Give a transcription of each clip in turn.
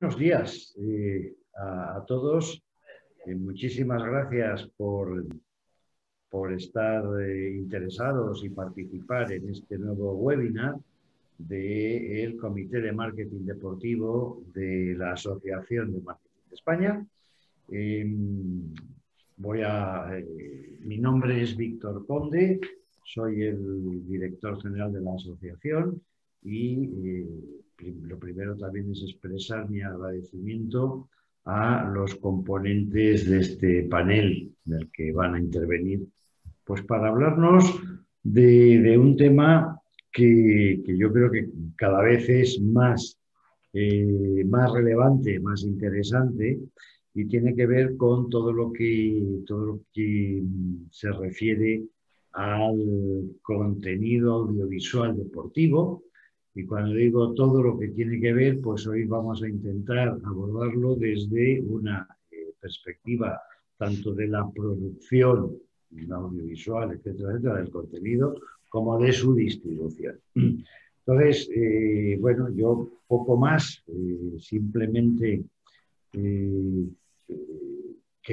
Buenos días eh, a, todos. Eh, muchísimas gracias por, por estar eh, interesados y participar en este nuevo webinar del Comité de Marketing Deportivo de la Asociación de Marketing de España. Em, voy a, mi nombre es Víctor Conde, soy el director general de la asociación y lo primero también es expresar mi agradecimiento a los componentes de este panel del que van a intervenir, pues para hablarnos de, un tema que, yo creo que cada vez es más, eh, más relevante, más interesante y tiene que ver con todo que, todo lo que se refiere al contenido audiovisual deportivo, y cuando digo todo lo que tiene que ver, pues hoy vamos a intentar abordarlo desde una eh, perspectiva tanto de la producción audiovisual, etcétera, etcétera, del contenido, como de su distribución. Entonces, eh, bueno, yo poco más, eh, simplemente que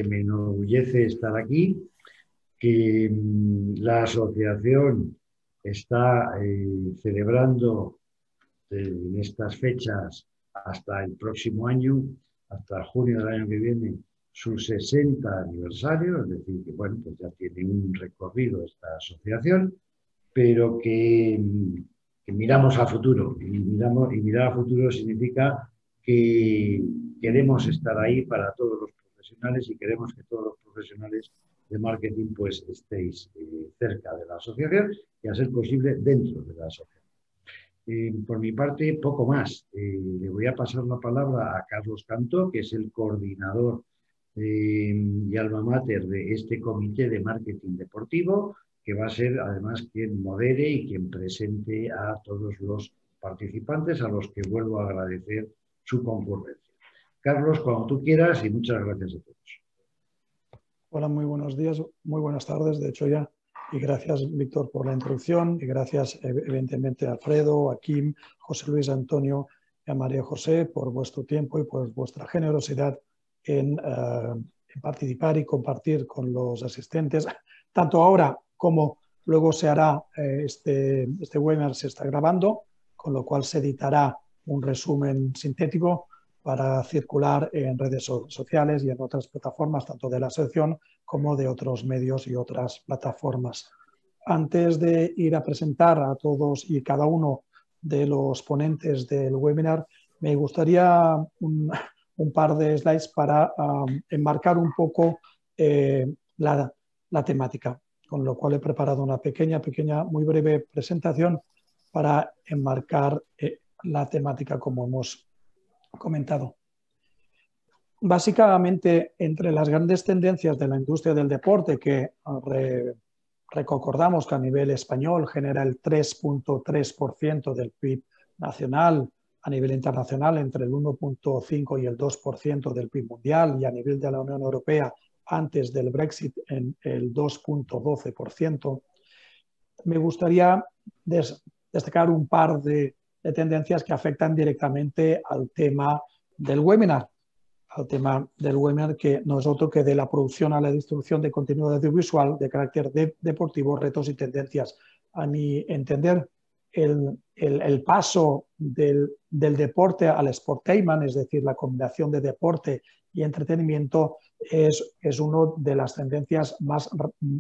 me enorgullece estar aquí, que mm, la asociación está celebrando en estas fechas hasta el próximo año, hasta junio del año que viene, su 60 aniversario, es decir, que pues ya tiene un recorrido esta asociación, pero que, miramos a futuro. Y, miramos, y mirar a futuro significa que queremos estar ahí para todos los profesionales y queremos que todos los profesionales de marketing pues estéis eh, cerca de la asociación y a ser posible dentro de la asociación. Eh, por mi parte, poco más. Eh, le voy a pasar la palabra a Carlos Cantó, que es el coordinador eh, y alma mater de este comité de marketing deportivo, que va a ser además quien modere y quien presente a todos los participantes, a los que vuelvo a agradecer su concurrencia. Carlos, cuando tú quieras y muchas gracias a todos. Hola, muy buenos días, muy buenas tardes. De hecho, ya y gracias, Víctor, por la introducción. Y gracias, e-, evidentemente, a Alfredo, a Kim, José Luis Antonio y a María José por vuestro tiempo y por vuestra generosidad en, eh, participar y compartir con los asistentes, tanto ahora como luego se hará eh, este, este webinar, se está grabando, con lo cual se editará un resumen sintético para circular en redes sociales y en otras plataformas, tanto de la asociación como de otros medios y otras plataformas. Antes de ir a presentar a todos y cada uno de los ponentes del webinar, me gustaría un, par de slides para um, enmarcar un poco eh, la, temática, con lo cual he preparado una pequeña, pequeña, muy breve presentación para enmarcar eh, la temática como hemos comentado. Básicamente, entre las grandes tendencias de la industria del deporte que ah, recordamos que a nivel español genera el 3.3% del PIB nacional, a nivel internacional entre el 1.5 y el 2% del PIB mundial y a nivel de la Unión Europea antes del Brexit en el 2.12%. Me gustaría destacar un par de tendencias que afectan directamente al tema del webinar, al tema del webinar que no es otro que de la producción a la distribución de contenido audiovisual de carácter deportivo, retos y tendencias. A mi entender, el, paso del, deporte al sportainment, es decir, la combinación de deporte y entretenimiento, es, es una de las tendencias más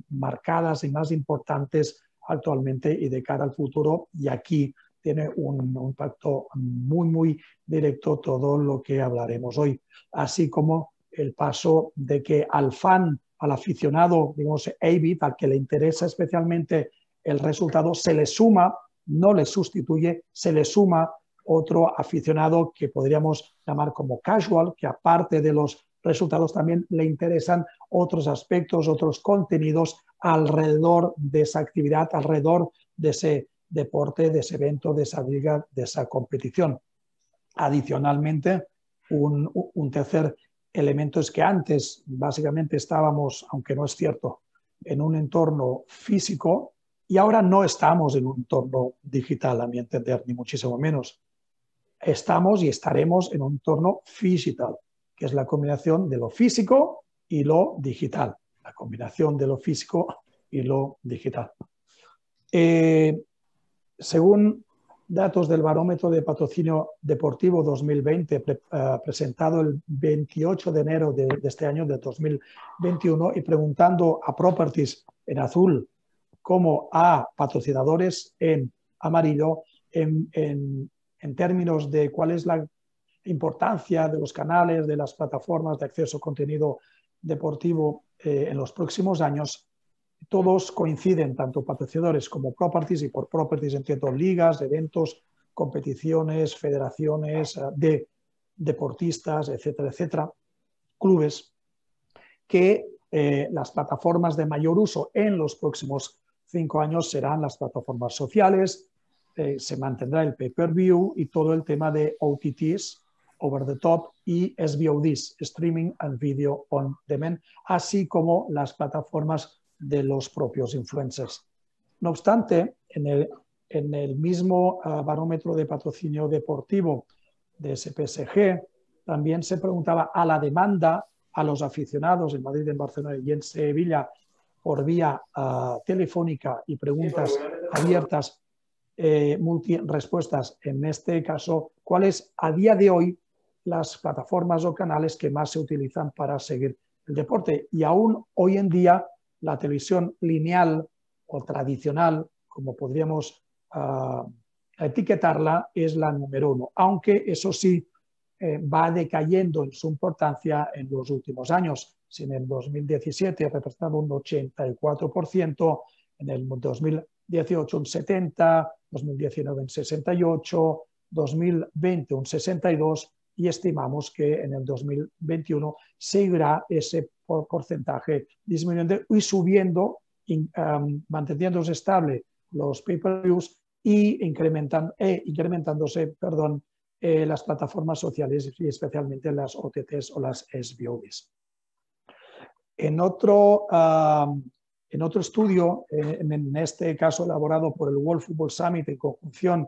marcadas y más importantes actualmente y de cara al futuro. Y aquí tiene un, impacto muy, muy directo todo lo que hablaremos hoy, así como el paso de que al fan, al aficionado, digamos, avid, al que le interesa especialmente el resultado, se le suma, no le sustituye, se le suma otro aficionado que podríamos llamar como casual, que aparte de los resultados también le interesan otros aspectos, otros contenidos alrededor de esa actividad, alrededor de ese deporte, de ese evento, de esa liga, de esa competición. Adicionalmente, un, tercer elemento es que antes básicamente estábamos, aunque no es cierto, en un entorno físico y ahora no estamos en un entorno digital, a mi entender, ni muchísimo menos. Estamos y estaremos en un entorno digital, que es la combinación de lo físico y lo digital, la combinación de lo físico y lo digital. Eh, según datos del barómetro de patrocinio deportivo 2020 eh, presentado el 28 de enero de, este año de 2021 y preguntando a properties en azul como a patrocinadores en amarillo en, términos de cuál es la importancia de los canales, de las plataformas de acceso a contenido deportivo eh, en los próximos años, todos coinciden, tanto patrocinadores como properties, y por properties entiendo ligas, eventos, competiciones, federaciones eh, de deportistas, etcétera, etcétera, clubes, que eh, las plataformas de mayor uso en los próximos cinco años serán las plataformas sociales, eh, se mantendrá el pay-per-view y todo el tema de OTTs, over the top y SVODs, streaming and video on demand, así como las plataformas de los propios influencers. No obstante, en el, mismo ah, barómetro de patrocinio deportivo de SPSG, también se preguntaba a la demanda a los aficionados en Madrid, en Barcelona y en Sevilla por vía ah, telefónica y preguntas abiertas, eh, multi respuestas. En este caso, cuáles a día de hoy las plataformas o canales que más se utilizan para seguir el deporte? Y aún hoy en día la televisión lineal o tradicional, como podríamos ah, etiquetarla, es la número uno, aunque eso sí eh, va decayendo en su importancia en los últimos años. Si en el 2017 representaba un 84%, en el 2018 un 70%, 2019 un 68%, 2020 un 62% y estimamos que en el 2021 seguirá ese porcentaje disminuyendo y subiendo, manteniéndose estable los pay-per-views y eh, incrementándose perdón, eh, las plataformas sociales y especialmente las OTTs o las SBOs. En otro, en otro estudio, eh, en, este caso elaborado por el World Football Summit en conjunción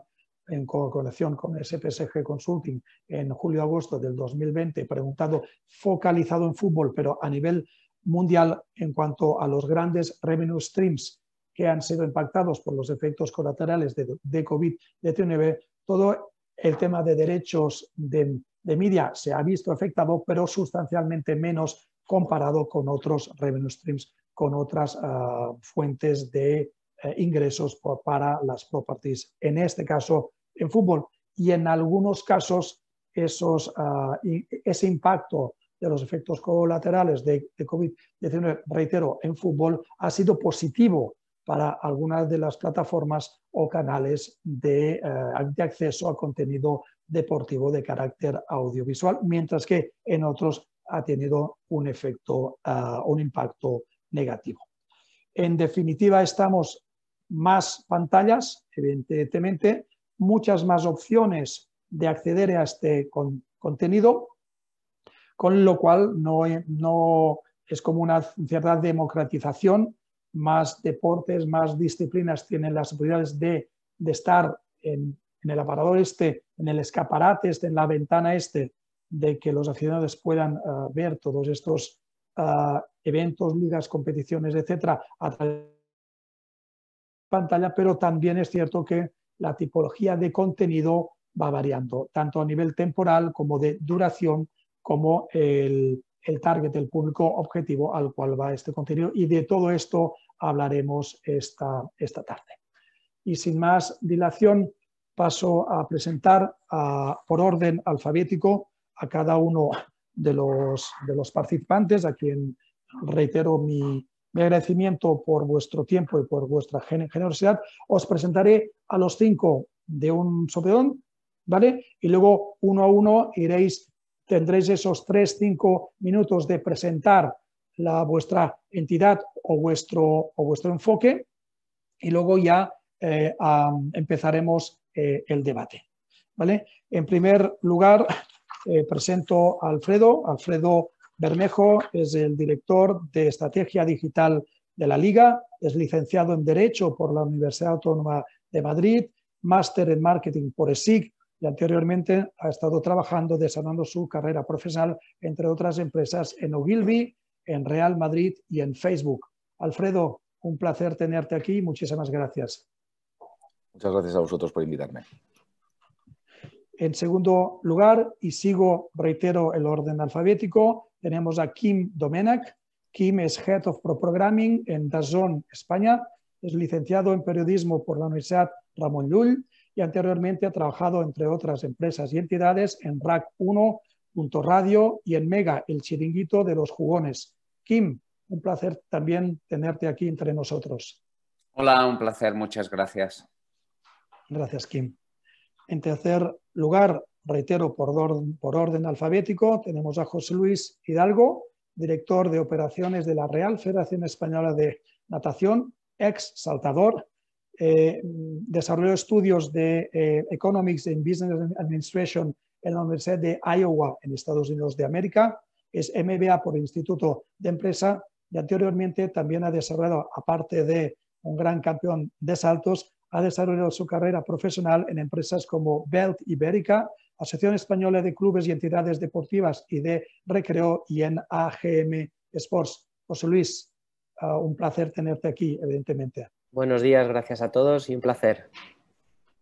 en conexión con SPSG Consulting en julio-agosto del 2020, preguntado focalizado en fútbol, pero a nivel mundial en cuanto a los grandes revenue streams que han sido impactados por los efectos colaterales de, de COVID-19, todo el tema de derechos de, media se ha visto afectado, pero sustancialmente menos comparado con otros revenue streams, con otras ah, fuentes de eh, ingresos para las properties. En este caso, en fútbol. Y en algunos casos esos, ah, ese impacto de los efectos colaterales de, COVID-19, reitero, en fútbol ha sido positivo para algunas de las plataformas o canales ah, de, acceso a contenido deportivo de carácter audiovisual, mientras que en otros ha tenido un efecto, ah, un impacto negativo. En definitiva, estamos más pantallas, evidentemente, muchas más opciones de acceder a este contenido, con lo cual no, es como una cierta democratización, más deportes, más disciplinas tienen las posibilidades de, estar en, el aparador este, en el escaparate este, en la ventana este, de que los aficionados puedan eh, ver todos estos eh, eventos, ligas, competiciones, etcétera, a través pantalla, pero también es cierto que la tipología de contenido va variando, tanto a nivel temporal como de duración, como el, el target, el público objetivo al cual va este contenido. Y de todo esto hablaremos esta, esta tarde. Y sin más dilación, paso a presentar por orden alfabético a cada uno de los, de los participantes, a quien reitero mi, mi agradecimiento por vuestro tiempo y por vuestra generosidad. Os presentaré a los cinco de un sopedón, ¿vale? Y luego uno a uno iréis, tendréis esos tres, cinco minutos de presentar la, vuestra entidad o vuestro, o vuestro enfoque y luego ya eh, empezaremos eh, el debate, ¿vale? En primer lugar, eh, presento a Alfredo. Alfredo Bermejo es el director de Estrategia Digital de la Liga, es licenciado en Derecho por la Universidad Autónoma de Madrid, máster en Marketing por ESIC y anteriormente ha estado trabajando desarrollando su carrera profesional entre otras empresas en Ogilvy, en Real Madrid y en Facebook. Alfredo, un placer tenerte aquí muchísimas gracias. Muchas gracias a vosotros por invitarme. En segundo lugar, y sigo, reitero, el orden alfabético, tenemos a Kim Domenac. Kim es Head of Pro Programming en Dazón, España. Es licenciado en periodismo por la Universidad Ramón Llull y anteriormente ha trabajado, entre otras empresas y entidades, en RAC 1radio y en Mega, el chiringuito de los jugones. Kim, un placer también tenerte aquí entre nosotros. Hola, un placer, muchas gracias. Gracias, Kim. En tercer lugar, reitero, por orden, alfabético, tenemos a José Luis Hidalgo, director de operaciones de la Real Federación Española de Natación, ex saltador, eh, desarrolló estudios de eh, Economics and Business Administration en la Universidad de Iowa, en Estados Unidos de América, es MBA por Instituto de Empresa y anteriormente también ha desarrollado, aparte de un gran campeón de saltos, ha desarrollado su carrera profesional en empresas como Belt Ibérica, Asociación Española de Clubes y Entidades Deportivas y de Recreo y en AGM Sports. José Luis, ah, un placer tenerte aquí, evidentemente. Buenos días, gracias a todos y un placer.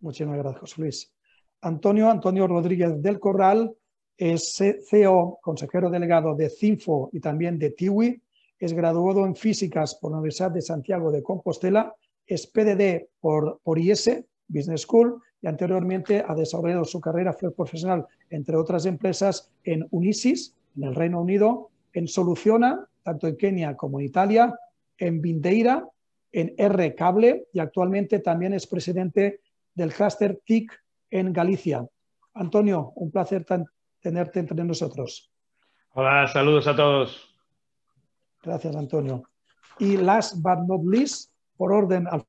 Muchísimas gracias, José Luis. Antonio, Antonio Rodríguez del Corral es CEO, consejero delegado de CINFO y también de TIWI. Es graduado en Físicas por la Universidad de Santiago de Compostela es PDD por, por IS, Business School, y anteriormente ha desarrollado su carrera profesional, entre otras empresas, en Unisys en el Reino Unido, en Soluciona, tanto en Kenia como en Italia, en Vindeira, en R Cable y actualmente también es presidente del cluster TIC en Galicia. Antonio, un placer tenerte entre nosotros. Hola, saludos a todos. Gracias, Antonio. Y last but not least, por orden al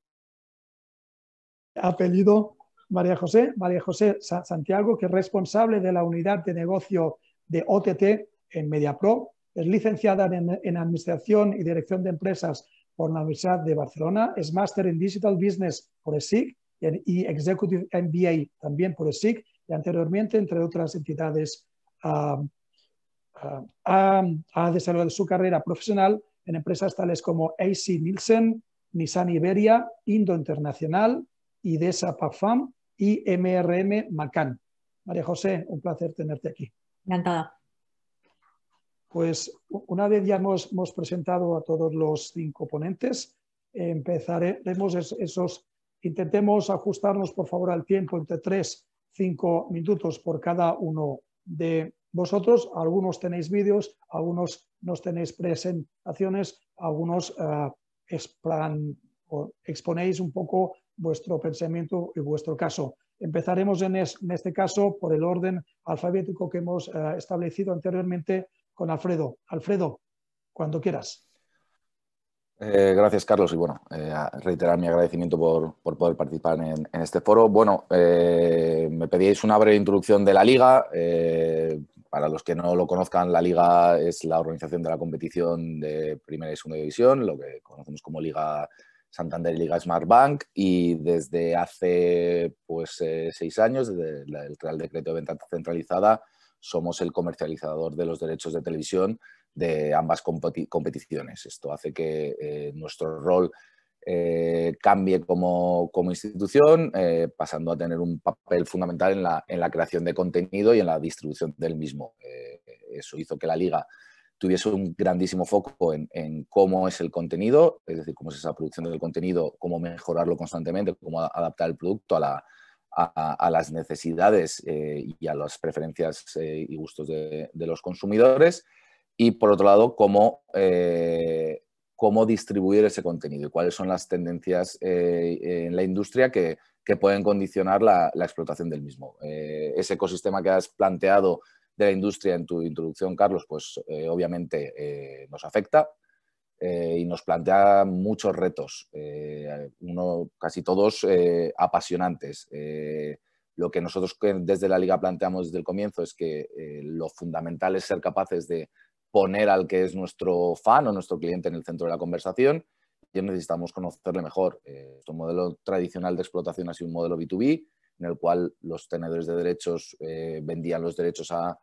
apellido María José, María José Santiago, que es responsable de la unidad de negocio de OTT en MediaPro, es licenciada en, Administración y Dirección de Empresas por la Universidad de Barcelona, es máster en Digital Business por ESIC y, y Executive MBA también por ESIC y anteriormente, entre otras entidades, ha desarrollado su carrera profesional en empresas tales como AC Nielsen, Nissan Iberia, Indo Internacional, IDESA PAFAM y MRM Macan. María José, un placer tenerte aquí. Encantada. Pues una vez ya hemos, hemos presentado a todos los cinco ponentes, empezaremos esos, intentemos ajustarnos por favor al tiempo entre tres, cinco minutos por cada uno de vosotros. Algunos tenéis vídeos, algunos nos tenéis presentaciones, algunos ah, exponéis un poco vuestro pensamiento y vuestro caso. Empezaremos en, este caso por el orden alfabético que hemos eh, establecido anteriormente con Alfredo. Alfredo, cuando quieras. Eh, gracias, Carlos. Y bueno, eh, reiterar mi agradecimiento por, poder participar en, este foro. Bueno, me pedíais una breve introducción de la liga para los que no lo conozcan, la Liga es la organización de la competición de Primera y Segunda División, lo que conocemos como Liga Santander y Liga Smart Bank, y desde hace pues, eh, seis años, desde el Real Decreto de Venta Centralizada, somos el comercializador de los derechos de televisión de ambas competiciones. Esto hace que eh, nuestro rol eh, cambie como, como institución, eh, pasando a tener un papel fundamental en la, creación de contenido y en la distribución del mismo. Eh, eso hizo que la liga tuviese un grandísimo foco en, cómo es el contenido, es decir, cómo es esa producción del contenido, cómo mejorarlo constantemente, cómo adaptar el producto a, a, las necesidades y a las preferencias y gustos de, de, los consumidores. Y por otro lado, cómo cómo distribuir ese contenido y cuáles son las tendencias eh, en la industria que, que pueden condicionar la, la, explotación del mismo. Eh, ese ecosistema que has planteado de la industria en tu introducción, Carlos, pues eh, obviamente nos afecta y nos plantea muchos retos, uno, casi todos apasionantes. lo que nosotros desde la liga planteamos desde el comienzo es que lo fundamental es ser capaces de poner al que es nuestro fan o nuestro cliente en el centro de la conversación y necesitamos conocerle mejor. Este modelo tradicional de explotación ha sido un modelo B2B, en el cual los tenedores de derechos eh, vendían los derechos a,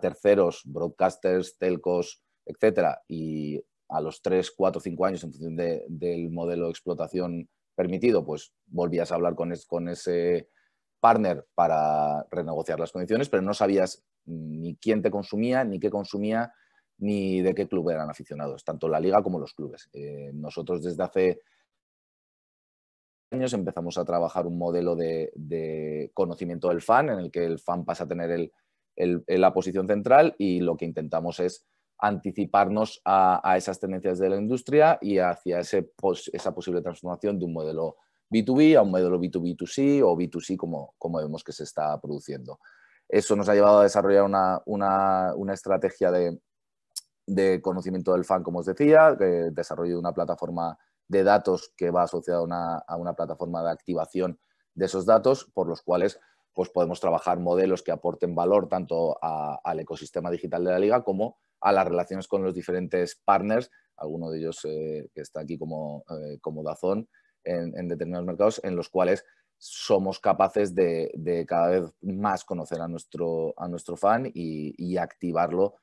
terceros, broadcasters, telcos, etcétera, y a los 3, 4, 5 años en función del modelo de explotación permitido, pues volvías a hablar con ese partner para renegociar las condiciones, pero no sabías ni quién te consumía, ni qué consumía, ni de qué club eran aficionados, tanto la liga como los clubes. Eh, nosotros desde hace años empezamos a trabajar un modelo de, conocimiento del fan, en el que el fan pasa a tener la posición central y lo que intentamos es anticiparnos a, esas tendencias de la industria y hacia ese esa posible transformación de un modelo B2B a un modelo B2B2C o B2C como, como vemos que se está produciendo. Eso nos ha llevado a desarrollar una estrategia de, de conocimiento del fan, como os decía, desarrollo de una plataforma de datos que va asociada a una plataforma de activación de esos datos, por los cuales pues, podemos trabajar modelos que aporten valor tanto al ecosistema digital de la liga como a las relaciones con los diferentes partners, alguno de ellos eh, que está aquí como, eh, Dazón, en, determinados mercados, en los cuales somos capaces de, cada vez más conocer a nuestro, fan y activarlo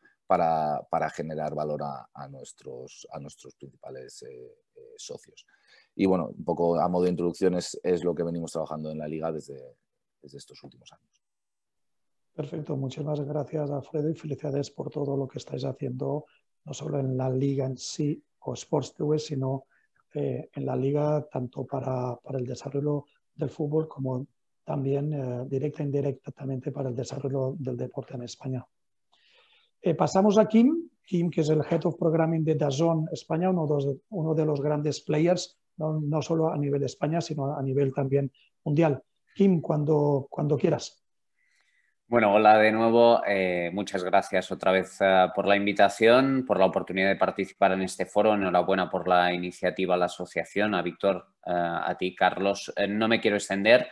para, generar valor a, nuestros, a nuestros principales eh, eh, socios. Y bueno, un poco a modo de introducción es, lo que venimos trabajando en la liga desde, estos últimos años. Perfecto, muchísimas gracias Alfredo y felicidades por todo lo que estáis haciendo, no solo en la liga en sí o Sports TV, sino eh, en la liga tanto para, el desarrollo del fútbol como también directa e indirectamente para el desarrollo del deporte en España. Eh, pasamos a Kim, Kim, que es el Head of Programming de Dazón España, uno de, uno de los grandes players, no, solo a nivel de España, sino a nivel también mundial. Kim, cuando, cuando quieras. Bueno, hola de nuevo. Eh, muchas gracias otra vez eh, por la invitación, por la oportunidad de participar en este foro. Enhorabuena por la iniciativa, la asociación, a Víctor, a ti, Carlos. no me quiero extender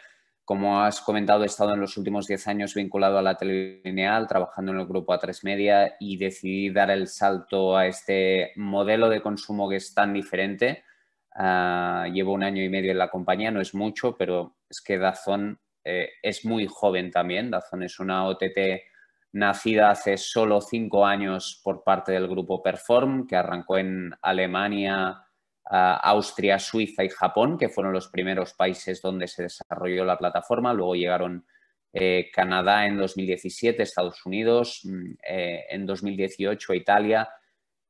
como has comentado, he estado en los últimos 10 años vinculado a la lineal, trabajando en el grupo A3 Media y decidí dar el salto a este modelo de consumo que es tan diferente. Ah, llevo un año y medio en la compañía, no es mucho, pero es que Dazón eh, es muy joven también. Dazón es una OTT nacida hace solo cinco años por parte del grupo Perform, que arrancó en Alemania Austria, Suiza y Japón, que fueron los primeros países donde se desarrolló la plataforma. Luego llegaron eh, Canadá en 2017, Estados Unidos mm, eh, en 2018, Italia.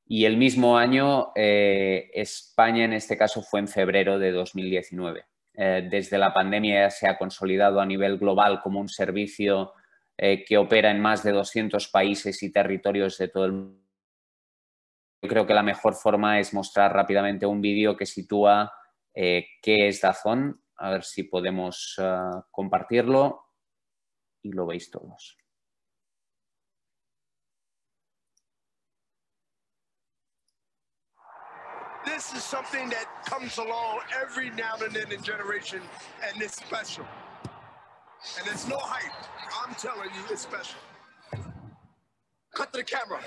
Y el mismo año, eh, España en este caso fue en febrero de 2019. desde la pandemia se ha consolidado a nivel global como un servicio que opera en más de 200 países y territorios de todo el mundo creo que la mejor forma es mostrar rápidamente un vídeo que sitúa eh, qué es Dazón. A ver si podemos uh, compartirlo y lo veis todos. This is something that comes along every now and then in generation, and it's special. And it's no hype. I'm telling you, it's special. Cut to the camera.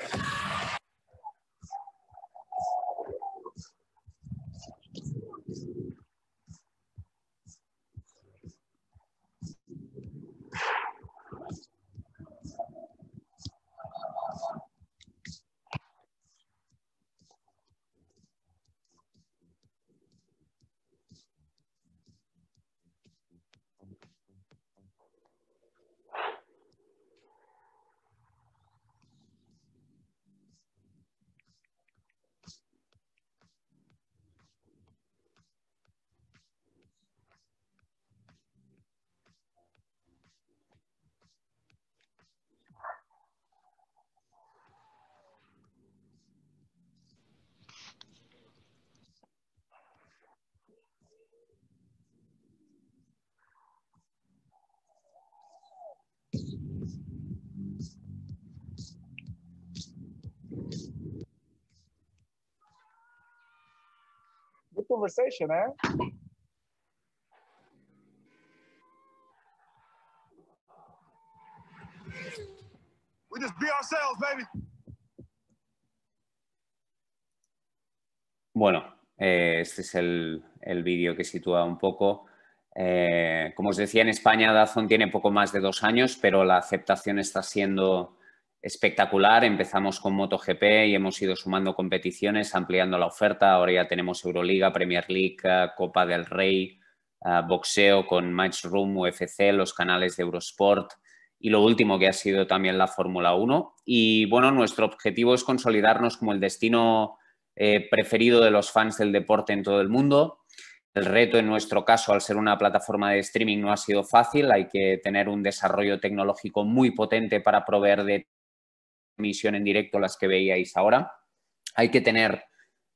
eh? Bueno, este es el, el vídeo que sitúa un poco. Eh, como os decía, en España Dazón tiene poco más de dos años, pero la aceptación está siendo espectacular. Empezamos con MotoGP y hemos ido sumando competiciones, ampliando la oferta. Ahora ya tenemos Euroliga, Premier League, eh, Copa del Rey, eh, boxeo con Matchroom, UFC, los canales de Eurosport y lo último que ha sido también la Fórmula 1. Y bueno, nuestro objetivo es consolidarnos como el destino eh, preferido de los fans del deporte en todo el mundo. El reto en nuestro caso, al ser una plataforma de streaming, no ha sido fácil. Hay que tener un desarrollo tecnológico muy potente para proveer de emisión en directo, las que veíais ahora. Hay que tener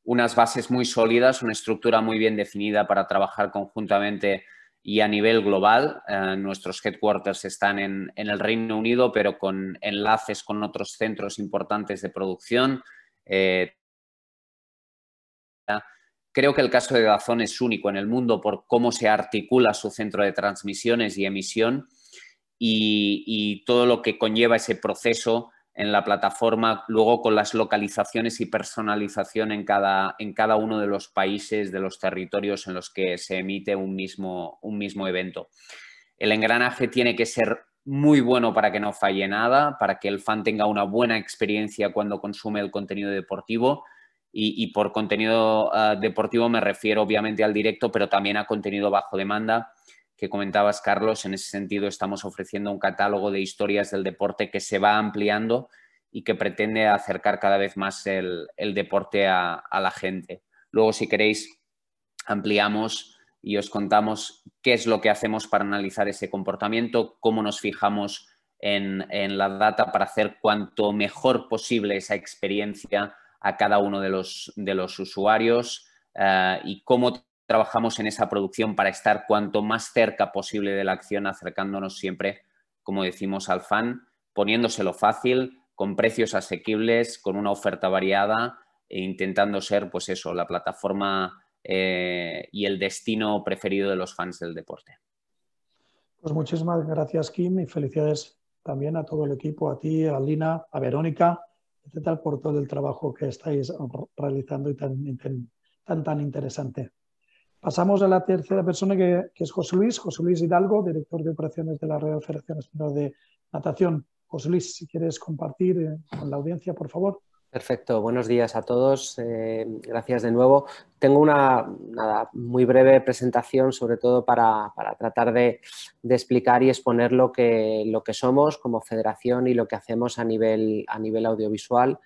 unas bases muy sólidas, una estructura muy bien definida para trabajar conjuntamente y a nivel global. Eh, nuestros headquarters están en, el Reino Unido, pero con enlaces con otros centros importantes de producción. Eh, creo que el caso de Dazón es único en el mundo por cómo se articula su centro de transmisiones y emisión y todo lo que conlleva ese proceso en la plataforma, luego con las localizaciones y personalización en cada, en cada uno de los países, de los territorios en los que se emite un mismo, un mismo evento. El engranaje tiene que ser muy bueno para que no falle nada, para que el fan tenga una buena experiencia cuando consume el contenido deportivo. Y, por contenido ah, deportivo me refiero obviamente al directo, pero también a contenido bajo demanda, que comentabas, Carlos, en ese sentido estamos ofreciendo un catálogo de historias del deporte que se va ampliando y que pretende acercar cada vez más el, deporte a, la gente. Luego, si queréis, ampliamos y os contamos qué es lo que hacemos para analizar ese comportamiento, cómo nos fijamos en, la data para hacer cuanto mejor posible esa experiencia a cada uno de los, usuarios eh, y cómo trabajamos en esa producción para estar cuanto más cerca posible de la acción, acercándonos siempre, como decimos, al fan, poniéndoselo fácil, con precios asequibles, con una oferta variada e intentando ser, pues eso, la plataforma eh, y el destino preferido de los fans del deporte. Pues muchísimas gracias, Kim, y felicidades también a todo el equipo, a ti, a Lina, a Verónica, etcétera, por todo el trabajo que estáis realizando y tan, tan interesante. Pasamos a la tercera persona que, es José Luis, José Luis Hidalgo, director de operaciones de la red Federación Española de Natación. José Luis, si quieres compartir eh, con la audiencia, por favor. Perfecto, buenos días a todos. Eh, gracias de nuevo. Tengo una muy breve presentación, sobre todo para, tratar de, explicar y exponer lo que, somos como federación y lo que hacemos a nivel, audiovisual.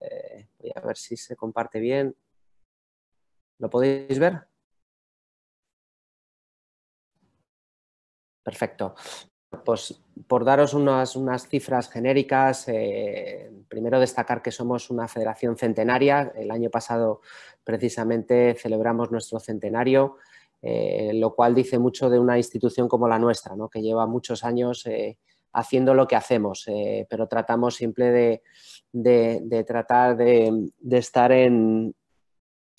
Eh, voy a ver si se comparte bien. ¿Lo podéis ver? Perfecto. Pues por daros unas, unas cifras genéricas, eh, primero destacar que somos una federación centenaria. El año pasado precisamente celebramos nuestro centenario, eh, lo cual dice mucho de una institución como la nuestra, ¿no? que lleva muchos años eh, haciendo lo que hacemos, pero tratamos siempre de, de, tratar de, estar en,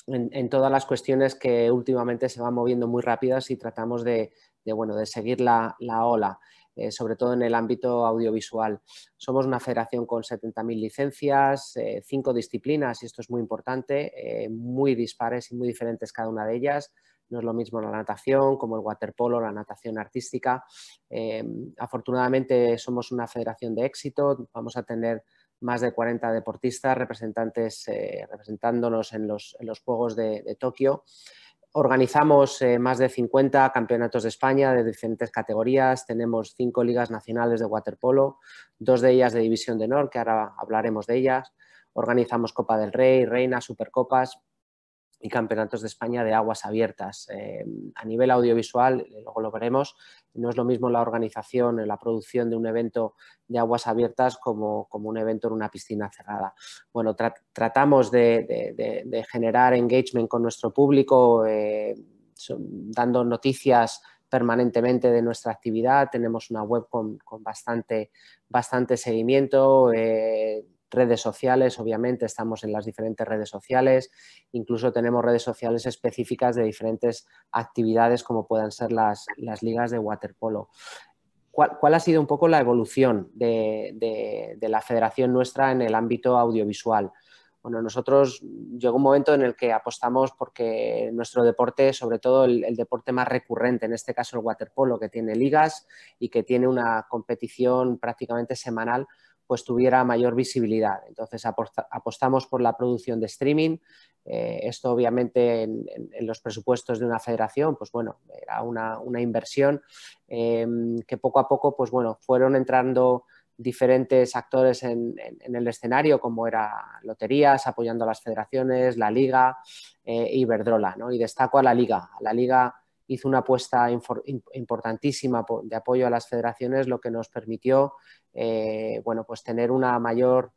en todas las cuestiones que últimamente se van moviendo muy rápidas y tratamos de de, seguir la, ola. Eh, sobre todo en el ámbito audiovisual. Somos una federación con 70.000 licencias, eh, cinco disciplinas, y esto es muy importante, eh, muy dispares y muy diferentes cada una de ellas. No es lo mismo la natación como el waterpolo, la natación artística. afortunadamente somos una federación de éxito, vamos a tener más de 40 deportistas representantes, representándonos en los, Juegos de Tokio. Organizamos eh, más de 50 campeonatos de España de diferentes categorías. Tenemos cinco ligas nacionales de waterpolo, dos de ellas de División de Honor, que ahora hablaremos de ellas. Organizamos Copa del Rey, Reina, Supercopas y campeonatos de España de aguas abiertas. Em, a nivel audiovisual, eh, luego lo veremos, no es lo mismo la organización, eh, la producción de un evento de aguas abiertas como, como un evento en una piscina cerrada. Bueno, tratamos de, generar engagement con nuestro público, eh, dando noticias permanentemente de nuestra actividad, tenemos una web con, bastante, bastante seguimiento, redes sociales, obviamente estamos en las diferentes redes sociales, incluso tenemos redes sociales específicas de diferentes actividades como puedan ser las, las ligas de waterpolo. ¿Cuál, ha sido un poco la evolución de, de, la federación nuestra en el ámbito audiovisual? bueno, nosotros llegó un momento en el que apostamos porque nuestro deporte, sobre todo el, deporte más recurrente, en este caso el waterpolo, que tiene ligas y que tiene una competición prácticamente semanal, pues tuviera mayor visibilidad. Entonces apostamos por la producción de streaming. Eh, esto obviamente en, los presupuestos de una federación, pues bueno, era una, inversión eh, que poco a poco, pues bueno, fueron entrando diferentes actores en, el escenario, como era loterías, apoyando a las federaciones, la liga, y eh, Iberdrola, ¿no? Y destaco a la liga, a la liga hizo una apuesta importantísima de apoyo a las federaciones, lo que nos permitió eh, bueno, pues tener una mayor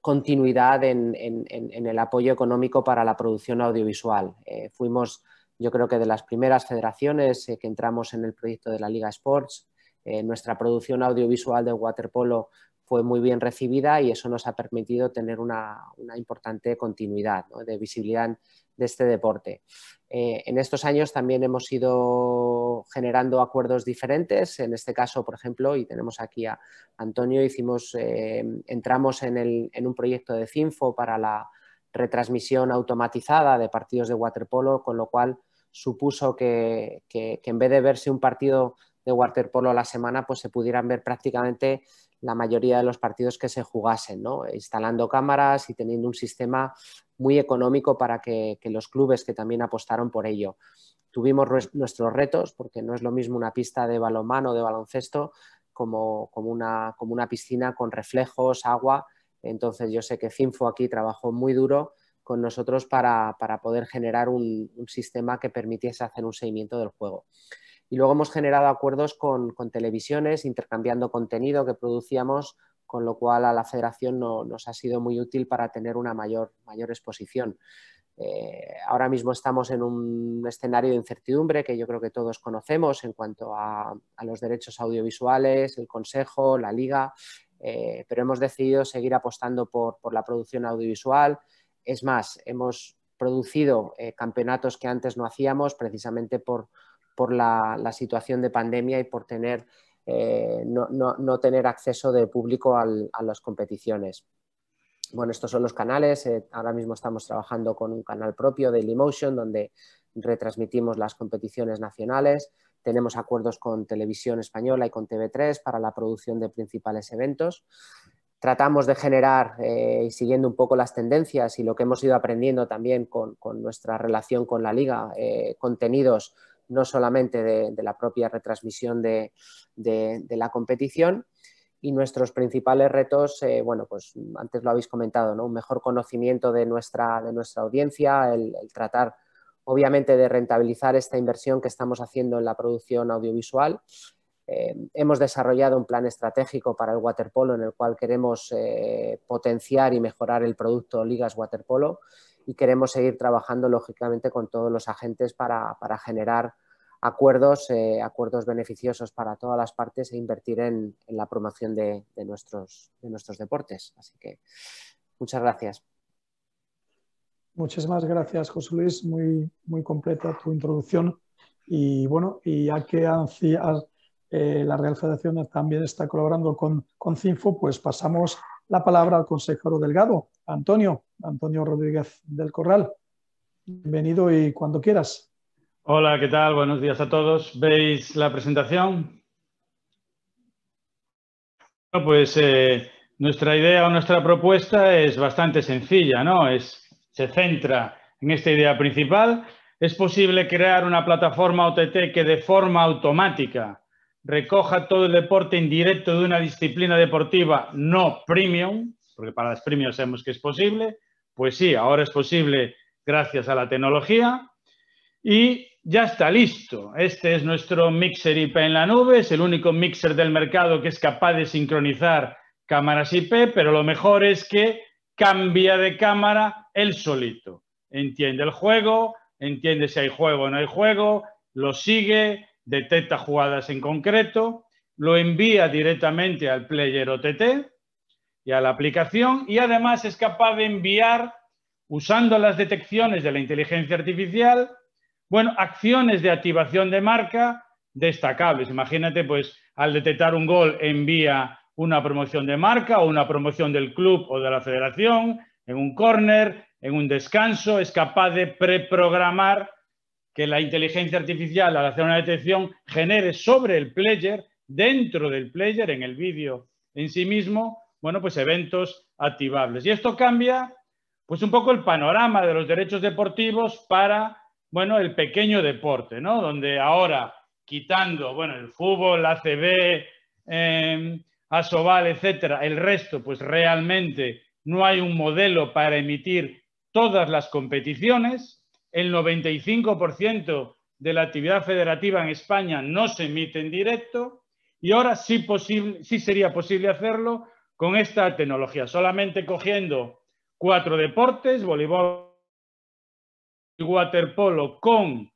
continuidad en, el apoyo económico para la producción audiovisual. Eh, fuimos, yo creo que de las primeras federaciones eh, que entramos en el proyecto de la Liga Sports. nuestra producción audiovisual de waterpolo fue muy bien recibida y eso nos ha permitido tener una, importante continuidad de visibilidad de este deporte. Eh, en estos años también hemos ido generando acuerdos diferentes. En este caso, por ejemplo, y tenemos aquí a Antonio, hicimos, eh, entramos en, un proyecto de CINFO para la retransmisión automatizada de partidos de waterpolo, con lo cual supuso que, que en vez de verse un partido de waterpolo a la semana, pues se pudieran ver prácticamente la mayoría de los partidos que se jugasen, instalando cámaras y teniendo un sistema muy económico para que, los clubes que también apostaron por ello. Tuvimos nuestros retos, porque no es lo mismo una pista de balonmano de baloncesto como, como, una, piscina con reflejos, agua. Entonces yo sé que CINFO aquí trabajó muy duro con nosotros para, poder generar un, sistema que permitiese hacer un seguimiento del juego. Y luego hemos generado acuerdos con, con televisiones, intercambiando contenido que producíamos, con lo cual a la federación nos ha sido muy útil para tener una mayor, mayor exposición. Eh, ahora mismo estamos en un escenario de incertidumbre que yo creo que todos conocemos en cuanto a, los derechos audiovisuales, el Consejo, la Liga, eh, pero hemos decidido seguir apostando por, por, la producción audiovisual. Es más, hemos producido eh, campeonatos que antes no hacíamos precisamente por, por la, situación de pandemia y por tener, eh, no, tener acceso de público a las competiciones. Bueno, estos son los canales. Eh, ahora mismo estamos trabajando con un canal propio, Dailymotion, donde retransmitimos las competiciones nacionales. Tenemos acuerdos con Televisión Española y con TV3 para la producción de principales eventos tratamos de generar, eh, siguiendo un poco las tendencias y lo que hemos ido aprendiendo también con, nuestra relación con la liga, contenidos no solamente de, la propia retransmisión de, la competición. Y nuestros principales retos, eh, bueno, pues antes lo habéis comentado, ¿no? Un mejor conocimiento de nuestra, de nuestra audiencia, el, tratar obviamente de rentabilizar esta inversión que estamos haciendo en la producción audiovisual. Eh, hemos desarrollado un plan estratégico para el waterpolo en el cual queremos eh, potenciar y mejorar el producto Ligas Waterpolo y queremos seguir trabajando lógicamente con todos los agentes para, generar acuerdos, eh, acuerdos beneficiosos para todas las partes e invertir en, la promoción de, nuestros, nuestros deportes. Así que muchas gracias. Muchísimas gracias, José Luis. Muy, muy completa tu introducción. Y bueno, y ya que eh, la Real Federación también está colaborando con, con CINFO, pues pasamos la palabra al consejero delgado, Antonio, Antonio Rodríguez del Corral. Bienvenido y cuando quieras. Hola, ¿qué tal? Buenos días a todos. ¿Veis la presentación? Pues eh, nuestra idea o nuestra propuesta es bastante sencilla, ¿no? Es, se centra en esta idea principal. Es posible crear una plataforma OTT que de forma automática recoja todo el deporte indirecto de una disciplina deportiva no premium, porque para las premium sabemos que es posible, pues sí, ahora es posible gracias a la tecnología. Y ya está listo. Este es nuestro mixer IP en la nube, es el único mixer del mercado que es capaz de sincronizar cámaras IP, pero lo mejor es que cambia de cámara él solito. Entiende el juego, entiende si hay juego o no hay juego, lo sigue, detecta jugadas en concreto, lo envía directamente al player OTT y a la aplicación y además es capaz de enviar, usando las detecciones de la inteligencia artificial, bueno, acciones de activación de marca destacables. Imagínate, pues, al detectar un gol envía una promoción de marca o una promoción del club o de la federación, en un corner, en un descanso, es capaz de preprogramar que la inteligencia artificial al hacer una detección genere sobre el player, dentro del player, en el vídeo en sí mismo, bueno, pues eventos activables. Y esto cambia pues un poco el panorama de los derechos deportivos para, bueno, el pequeño deporte, ¿no? Donde ahora, quitando, bueno, el fútbol, la ACB, eh, em, Asobal, etcétera, el resto, pues realmente no hay un modelo para emitir todas las competiciones, el 95% de la actividad federativa en España no se emite en directo y ahora sí, sería posible hacerlo con esta tecnología, solamente cogiendo cuatro deportes, voleibol y waterpolo, con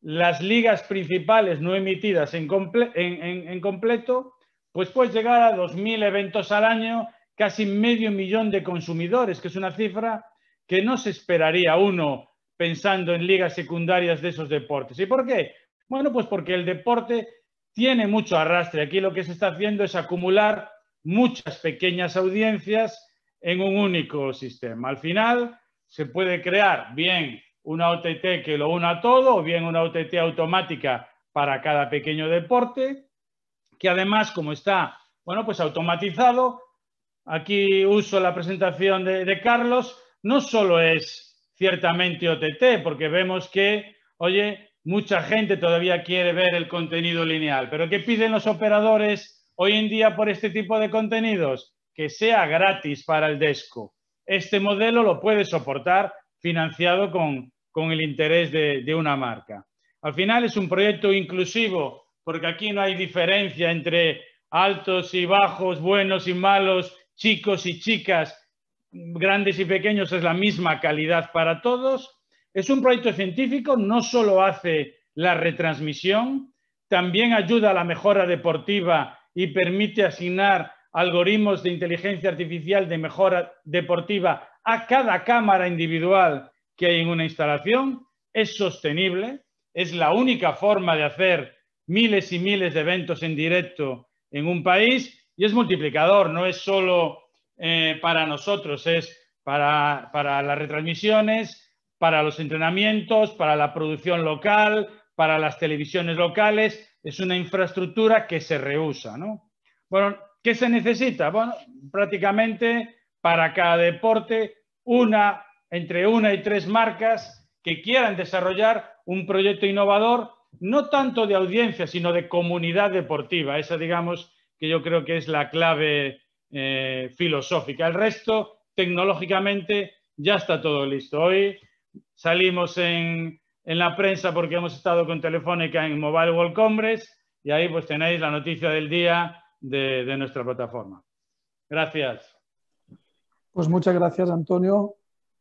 las ligas principales no emitidas en, en, completo, pues puede llegar a 2.000 eventos al año, casi medio millón de consumidores, que es una cifra que no se esperaría uno pensando en ligas secundarias de esos deportes. ¿Y por qué? Bueno, pues porque el deporte tiene mucho arrastre. Aquí lo que se está haciendo es acumular muchas pequeñas audiencias en un único sistema. Al final se puede crear bien una OTT que lo una todo o bien una OTT automática para cada pequeño deporte, que además como está, bueno, pues automatizado, aquí uso la presentación de, de Carlos, no solo es ciertamente OTT, porque vemos que, oye, mucha gente todavía quiere ver el contenido lineal, pero ¿qué piden los operadores hoy en día por este tipo de contenidos? Que sea gratis para el DESCO. Este modelo lo puede soportar financiado con, el interés de una marca. Al final es un proyecto inclusivo, porque aquí no hay diferencia entre altos y bajos, buenos y malos, chicos y chicas grandes y pequeños es la misma calidad para todos. Es un proyecto científico, no solo hace la retransmisión, también ayuda a la mejora deportiva y permite asignar algoritmos de inteligencia artificial de mejora deportiva a cada cámara individual que hay en una instalación. Es sostenible, es la única forma de hacer miles y miles de eventos en directo en un país y es multiplicador, no es solo eh, para nosotros, es para, para las retransmisiones, para los entrenamientos, para la producción local, para las televisiones locales. Es una infraestructura que se reusa. ¿no? Bueno, ¿qué se necesita? Bueno, prácticamente para cada deporte, una, entre una y tres marcas que quieran desarrollar un proyecto innovador, no tanto de audiencia, sino de comunidad deportiva. Esa, digamos, que yo creo que es la clave eh, filosófica. El resto, tecnológicamente, ya está todo listo. Hoy salimos en, la prensa porque hemos estado con Telefónica en Mobile World Congress y ahí pues tenéis la noticia del día de, nuestra plataforma. Gracias. Pues muchas gracias, Antonio,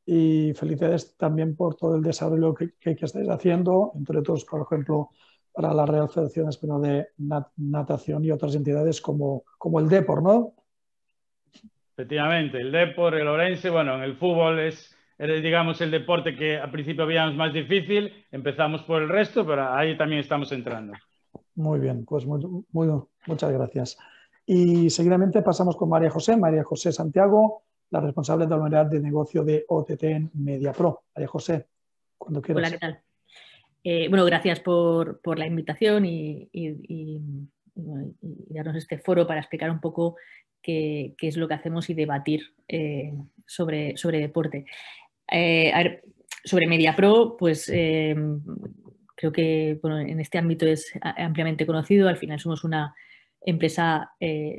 y felicidades también por todo el desarrollo que, estáis haciendo, entre todos por ejemplo, para la Real Federación Española de Natación y otras entidades como, como el DEPOR, ¿no? Efectivamente, el deporte, el Orense, bueno, en el fútbol es, digamos, el deporte que al principio veíamos más difícil, empezamos por el resto, pero ahí también estamos entrando. Muy bien, pues muy, muchas gracias. Y seguidamente pasamos con María José, María José Santiago, la responsable de la unidad de negocio de OTT en MediaPro. María José, cuando quieras. Hola, ¿qué tal? Eh, bueno, gracias por, la invitación y, y, darnos este foro para explicar un poco que, es lo que hacemos y debatir eh, sobre, sobre deporte. Eh, sobre MediaPro, pues eh, creo que en este ámbito es ampliamente conocido. Al final somos una empresa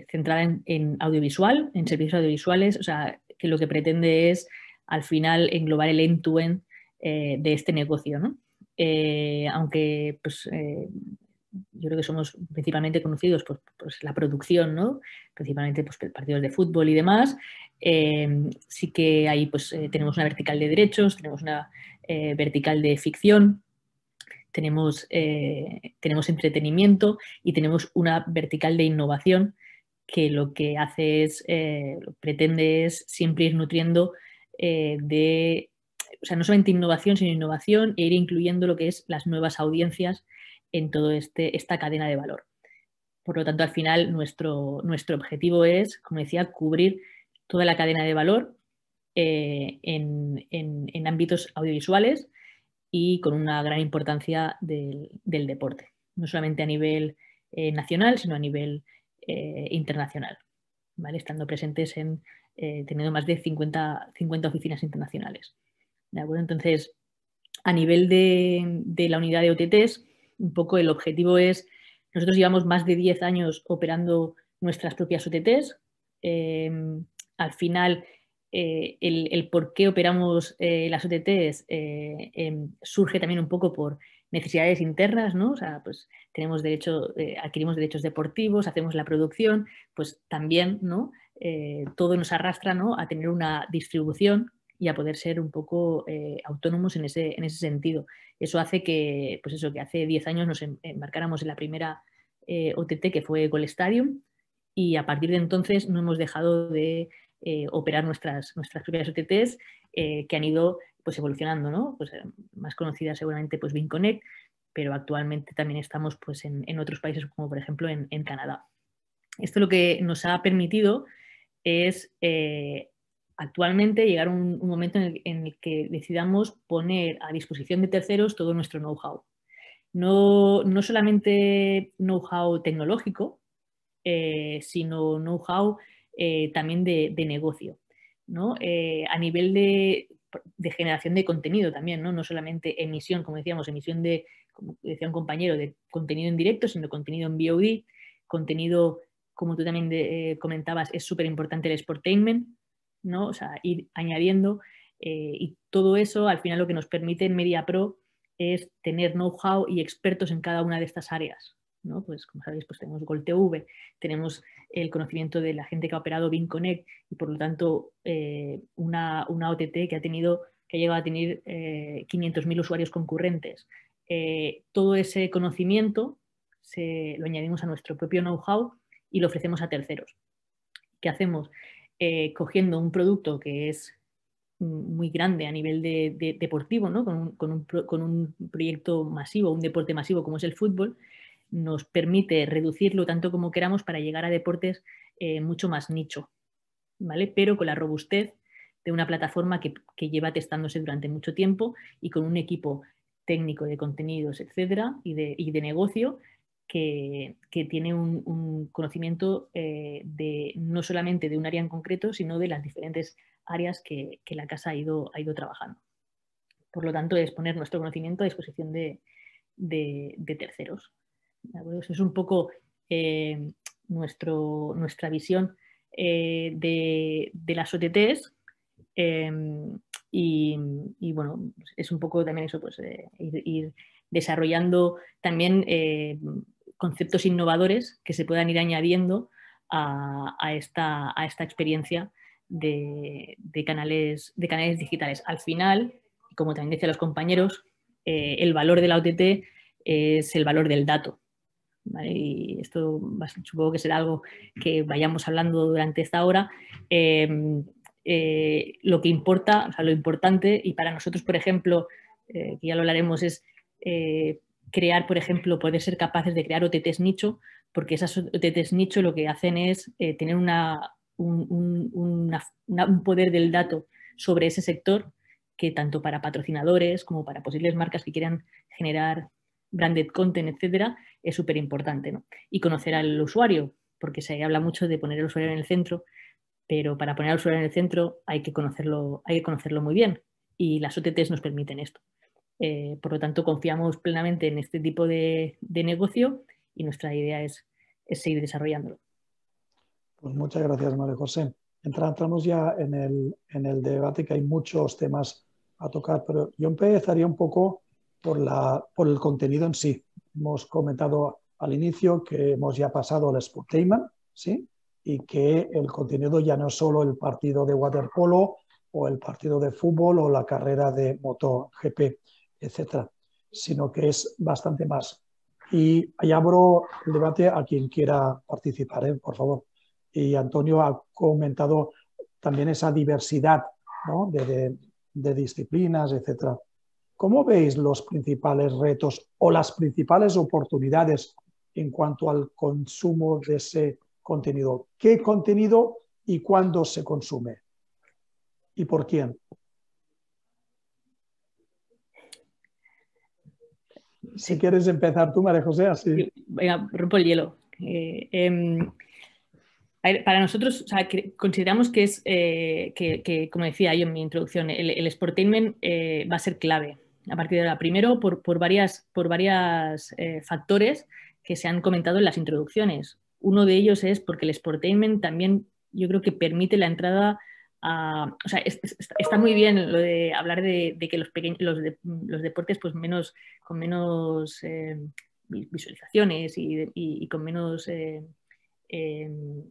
centrada en, audiovisual, en servicios audiovisuales, o sea, que lo que pretende es al final englobar el end-to-end de este negocio. aunque pues, yo creo que somos principalmente conocidos por, la producción, principalmente pues, por partidos de fútbol y demás. Em, sí que ahí pues, eh, tenemos una vertical de derechos, tenemos una eh, vertical de ficción, eh, tenemos, entretenimiento y tenemos una vertical de innovación que lo que hace es, pretende es siempre ir nutriendo de o sea, no solamente innovación, sino innovación e ir incluyendo lo que es las nuevas audiencias en toda este, esta cadena de valor. Por lo tanto, al final nuestro, nuestro objetivo es, como decía, cubrir toda la cadena de valor eh, en, ámbitos audiovisuales y con una gran importancia del, deporte, no solamente a nivel eh, nacional, sino a nivel eh, internacional, estando presentes en, teniendo más de 50, oficinas internacionales. ¿De acuerdo? Entonces, a nivel de, de la unidad de OTTs, un poco el objetivo es, nosotros llevamos más de 10 años operando nuestras propias OTTs. Em, al final, eh, el, por qué operamos eh, las OTTs eh, em, surge también un poco por necesidades internas, ¿no? O sea, pues tenemos derecho, adquirimos derechos deportivos, hacemos la producción, pues también, ¿no? todo nos arrastra a tener una distribución y a poder ser un poco eh, autónomos en ese, sentido. Eso hace que, pues eso, que hace 10 años nos embarcáramos en la primera eh, OTT que fue Gol y a partir de entonces no hemos dejado de eh, operar nuestras, nuestras propias OTTs que han ido pues, evolucionando, pues, más conocida seguramente pues BinConnect, pero actualmente también estamos pues, en, otros países como por ejemplo en, Canadá. Esto lo que nos ha permitido es actualmente llegar un, momento en el, que decidamos poner a disposición de terceros todo nuestro know-how. No, solamente know-how tecnológico, eh, sino know-how eh, también de, negocio. Eh, a nivel de, generación de contenido también, ¿no? solamente emisión, como decíamos, emisión de, como decía un compañero, de contenido en directo, sino contenido en VOD, contenido, como tú también comentabas, es súper importante el sportainment, ¿no? O sea, ir añadiendo eh, y todo eso al final lo que nos permite en MediaPro es tener know-how y expertos en cada una de estas áreas. ¿no? Pues como sabéis, pues tenemos GolTV, tenemos el conocimiento de la gente que ha operado BinConnect y por lo tanto eh, una, una, OTT que ha tenido que ha llegado a tener 500.000 eh, usuarios concurrentes. todo ese conocimiento se, lo añadimos a nuestro propio know-how y lo ofrecemos a terceros. ¿Qué hacemos? Eh, cogiendo un producto que es muy grande a nivel de, deportivo, ¿no? con, un, proyecto masivo, un deporte masivo como es el fútbol, nos permite reducirlo tanto como queramos para llegar a deportes eh, mucho más nicho, ¿vale? pero con la robustez de una plataforma que, lleva testándose durante mucho tiempo y con un equipo técnico de contenidos, etcétera, y de, y de negocio que, tiene un, conocimiento eh, de, no solamente de un área en concreto, sino de las diferentes áreas que, la casa ha ido, ha ido trabajando. Por lo tanto, es poner nuestro conocimiento a disposición de, terceros. es un poco eh, nuestro, nuestra visión eh, de, las OTTs. y, bueno, es un poco también eso, pues ir, ir desarrollando también conceptos innovadores que se puedan ir añadiendo a, esta, experiencia de, canales, digitales. Al final, como también decían los compañeros, eh, el valor de la OTT es el valor del dato. Y esto supongo que será algo que vayamos hablando durante esta hora. Em, eh, lo que importa, o sea, lo importante, y para nosotros, por ejemplo, eh, que ya lo hablaremos, es crear, por ejemplo, poder ser capaces de crear OTTs nicho, porque esas OTTs nicho lo que hacen es eh, tener una, un, poder del dato sobre ese sector que tanto para patrocinadores como para posibles marcas que quieran generar branded content, etcétera, es súper importante. Y conocer al usuario, porque se habla mucho de poner al usuario en el centro, pero para poner al usuario en el centro hay que conocerlo, hay que conocerlo muy bien. Y las OTTs nos permiten esto. Eh, por lo tanto, confiamos plenamente en este tipo de, negocio y nuestra idea es, seguir desarrollándolo. Pues muchas gracias, María José. Entramos ya en el, en el debate que hay muchos temas a tocar, pero yo empezaría un poco por, la, por el contenido en sí. Hemos comentado al inicio que hemos ya pasado al Sportainment, ¿sí? Y que el contenido ya no es solo el partido de waterpolo o el partido de fútbol o la carrera de moto GP etcétera, sino que es bastante más. Y abro el debate a quien quiera participar, ¿eh? por favor. Y Antonio ha comentado también esa diversidad de, de, disciplinas, etcétera. ¿Cómo veis los principales retos o las principales oportunidades en cuanto al consumo de ese contenido? ¿Qué contenido y cuándo se consume? ¿Y por quién? si quieres empezar tú, María José, así. Venga, rompo el hielo. Eh, em, para nosotros, o consideramos que es, eh, que, como decía yo en mi introducción, el, el sportainment eh, va a ser clave a partir de ahora. Primero, por, por varias, por varias factores que se han comentado en las introducciones. Uno de ellos es porque el sportainment también yo creo que permite la entrada Ah, o sea, está muy bien lo de hablar de, que los, los, deportes pues menos, con menos eh, visualizaciones y, con menos eh, em,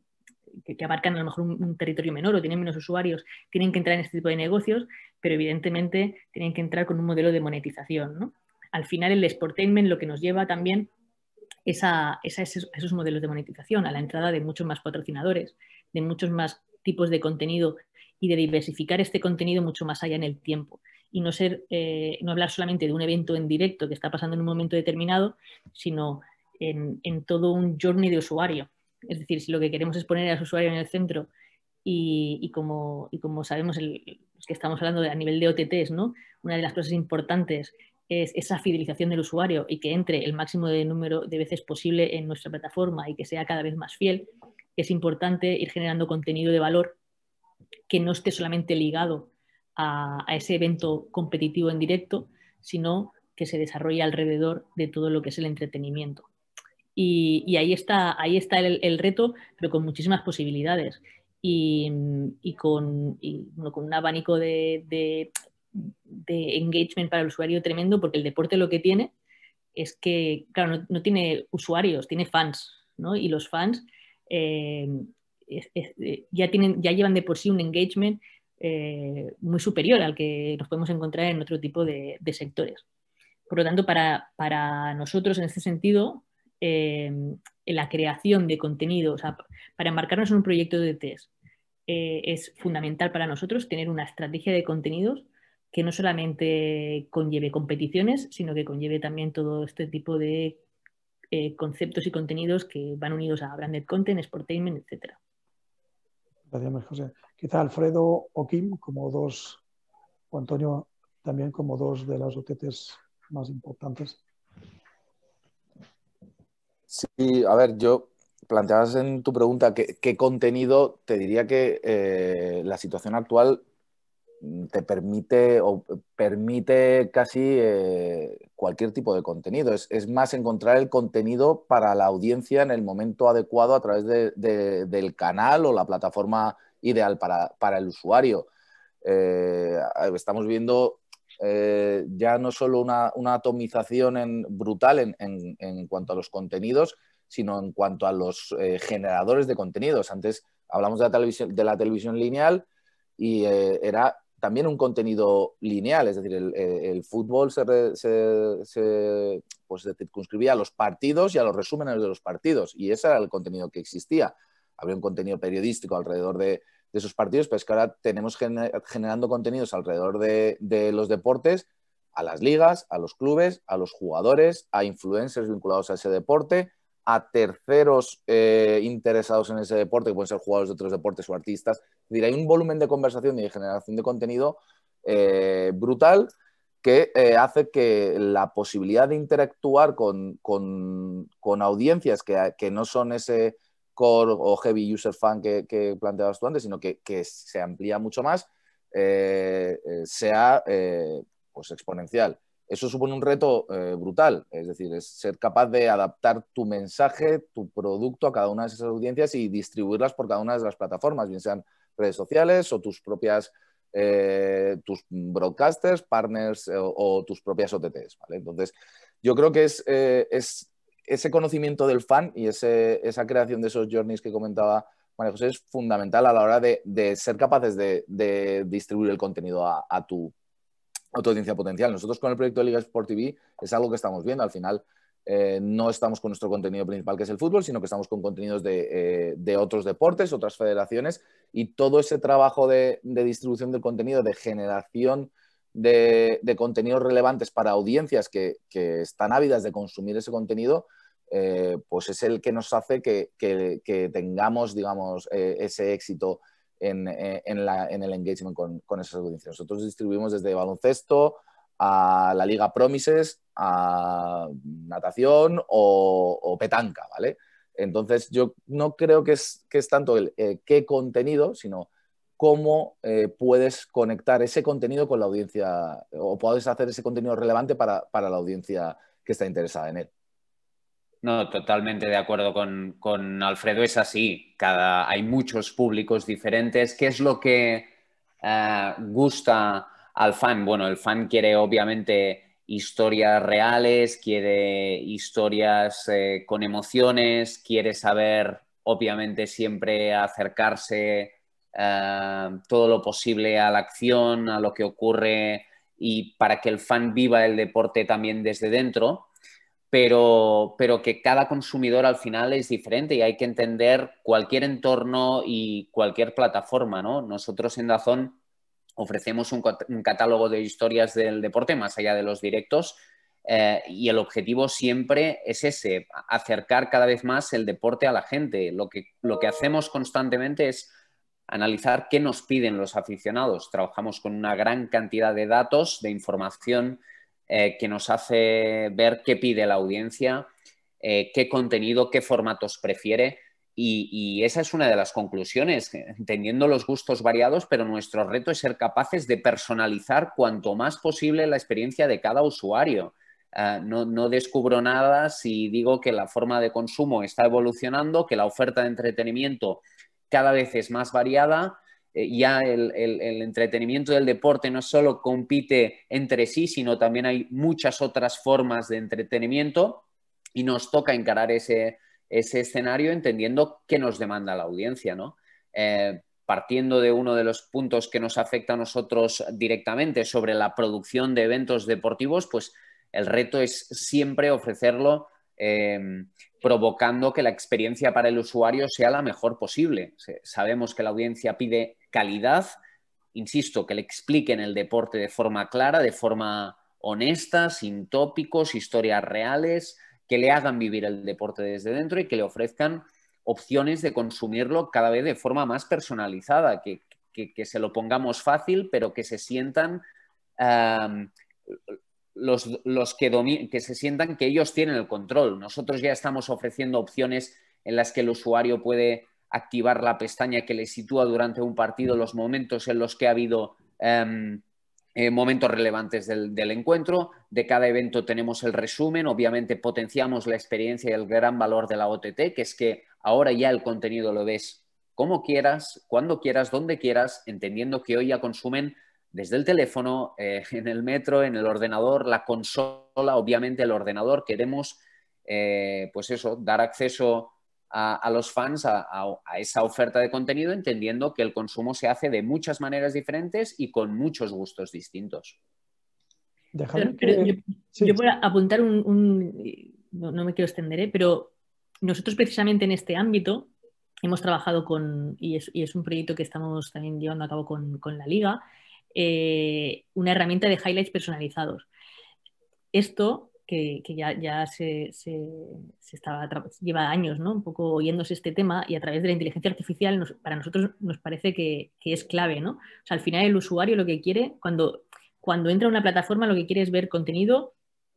que, abarcan a lo mejor un, territorio menor o tienen menos usuarios, tienen que entrar en este tipo de negocios, pero evidentemente tienen que entrar con un modelo de monetización. ¿no? Al final el sportainment lo que nos lleva también es esos modelos de monetización, a la entrada de muchos más patrocinadores, de muchos más tipos de contenido y de diversificar este contenido mucho más allá en el tiempo y no ser eh, no hablar solamente de un evento en directo que está pasando en un momento determinado sino en, en todo un journey de usuario es decir si lo que queremos es poner al usuario en el centro y, y, como, y como, sabemos el, que estamos hablando a nivel de OTTs ¿no? una de las cosas importantes es esa fidelización del usuario y que entre el máximo de número de veces posible en nuestra plataforma y que sea cada vez más fiel es importante ir generando contenido de valor que no esté solamente ligado a, ese evento competitivo en directo, sino que se desarrolle alrededor de todo lo que es el entretenimiento. Y, ahí está, ahí está el, reto, pero con muchísimas posibilidades y, con, y con, un abanico de, de, engagement para el usuario tremendo, porque el deporte lo que tiene es que, claro, no, tiene usuarios, tiene fans, ¿no? Y los fans eh, eh, ya, tienen, ya llevan de por sí un engagement eh, muy superior al que nos podemos encontrar en otro tipo de, sectores. Por lo tanto, para, nosotros en este sentido, eh, la creación de contenidos, para embarcarnos en un proyecto de test, es fundamental para nosotros tener una estrategia de contenidos que no solamente conlleve competiciones, sino que conlleve también todo este tipo de conceptos y contenidos que van unidos a branded content, sportainment, etcétera. Gracias, José. Quizá Alfredo o Kim como dos, o Antonio también como dos de las OTTs más importantes. Sí, a ver, yo planteabas en tu pregunta qué, contenido, te diría que eh, la situación actual te permite o permite casi eh, cualquier tipo de contenido. Es, más encontrar el contenido para la audiencia en el momento adecuado a través de, del canal o la plataforma ideal para, el usuario. Eh, estamos viendo eh, ya no solo una, atomización en, brutal en, en, cuanto a los contenidos, sino en cuanto a los generadores de contenidos. Antes hablamos de la televisión, de la televisión lineal y era también un contenido lineal, es decir, el, eh, fútbol pues, se, circunscribía a los partidos y a los resúmenes de los partidos, y ese era el contenido que existía. Había un contenido periodístico alrededor de, esos partidos, pero es que ahora tenemos generando contenidos alrededor de, los deportes, a las ligas, a los clubes, a los jugadores, a influencers vinculados a ese deporte, a terceros eh, interesados en ese deporte, que pueden ser jugadores de otros deportes o artistas. Es decir, hay un volumen de conversación y de generación de contenido eh, brutal que eh, hace que la posibilidad de interactuar con, audiencias que, no son ese core o heavy user fan que, planteabas tú antes, sino que, se amplía mucho más, sea pues exponencial. Eso supone un reto eh, brutal, es decir, es ser capaz de adaptar tu mensaje, tu producto a cada una de esas audiencias y distribuirlas por cada una de las plataformas, bien sean redes sociales o tus propias, eh, tus broadcasters, partners eh, o, tus propias OTTs, Entonces, yo creo que es, ese conocimiento del fan y esa creación de esos journeys que comentaba María José es fundamental a la hora de, ser capaces de, distribuir el contenido a, a tu otra audiencia potencial. Nosotros con el proyecto Liga Sport TV es algo que estamos viendo. Al final eh, no estamos con nuestro contenido principal que es el fútbol, sino que estamos con contenidos de, eh, otros deportes, otras federaciones y todo ese trabajo de, distribución del contenido, de generación de, contenidos relevantes para audiencias que, están ávidas de consumir ese contenido, eh, pues es el que nos hace que, que tengamos, digamos, ese éxito eh, en, el engagement con, con, esas audiencias. Nosotros distribuimos desde baloncesto a la Liga Promises, a natación o, petanca, ¿vale? Entonces yo no creo que es, es tanto el eh, qué contenido, sino cómo eh, puedes conectar ese contenido con la audiencia o puedes hacer ese contenido relevante para la audiencia que está interesada en él. No, totalmente de acuerdo con, Alfredo. Es así. Cada, hay muchos públicos diferentes. ¿Qué es lo que eh, gusta al fan? Bueno, el fan quiere obviamente historias reales, quiere historias eh, con emociones, quiere saber, obviamente, siempre acercarse eh, todo lo posible a la acción, a lo que ocurre y para que el fan viva el deporte también desde dentro pero, que cada consumidor al final es diferente y hay que entender cualquier entorno y cualquier plataforma, Nosotros en Dazón ofrecemos un, catálogo de historias del deporte más allá de los directos eh, y el objetivo siempre es ese, acercar cada vez más el deporte a la gente. Lo que, lo que hacemos constantemente es analizar qué nos piden los aficionados. Trabajamos con una gran cantidad de datos, de información, eh, que nos hace ver qué pide la audiencia, eh, qué contenido, qué formatos prefiere. Y, esa es una de las conclusiones, entendiendo los gustos variados, pero nuestro reto es ser capaces de personalizar cuanto más posible la experiencia de cada usuario. Eh, no, descubro nada si digo que la forma de consumo está evolucionando, que la oferta de entretenimiento cada vez es más variada eh, ya el, entretenimiento del deporte no solo compite entre sí, sino también hay muchas otras formas de entretenimiento y nos toca encarar ese, escenario entendiendo qué nos demanda la audiencia, ¿no? Eh, partiendo de uno de los puntos que nos afecta a nosotros directamente sobre la producción de eventos deportivos, pues el reto es siempre ofrecerlo eh, provocando que la experiencia para el usuario sea la mejor posible. Sabemos que la audiencia pide calidad, insisto, que le expliquen el deporte de forma clara, de forma honesta, sin tópicos, historias reales, que le hagan vivir el deporte desde dentro y que le ofrezcan opciones de consumirlo cada vez de forma más personalizada, que, se lo pongamos fácil, pero que se sientan los, los que, que se sientan que ellos tienen el control. Nosotros ya estamos ofreciendo opciones en las que el usuario puede activar la pestaña que le sitúa durante un partido los momentos en los que ha habido em, eh, momentos relevantes del, encuentro. De cada evento tenemos el resumen. Obviamente potenciamos la experiencia y el gran valor de la OTT, que es que ahora ya el contenido lo ves como quieras, cuando quieras, donde quieras, entendiendo que hoy ya consumen desde el teléfono, eh, en el metro, en el ordenador, la consola, obviamente el ordenador. Queremos, eh, pues eso, dar acceso a, los fans a, esa oferta de contenido, entendiendo que el consumo se hace de muchas maneras diferentes y con muchos gustos distintos. Déjame yo, voy a apuntar un... No, me quiero extender, ¿eh? pero nosotros precisamente en este ámbito hemos trabajado con, y es, un proyecto que estamos también llevando a cabo con, la liga, eh, una herramienta de highlights personalizados. Esto que, ya, se, estaba lleva años ¿no? un poco oyéndose este tema y a través de la inteligencia artificial para nosotros nos parece que, es clave. ¿no? al final el usuario lo que quiere, cuando, cuando entra a una plataforma, lo que quiere es ver contenido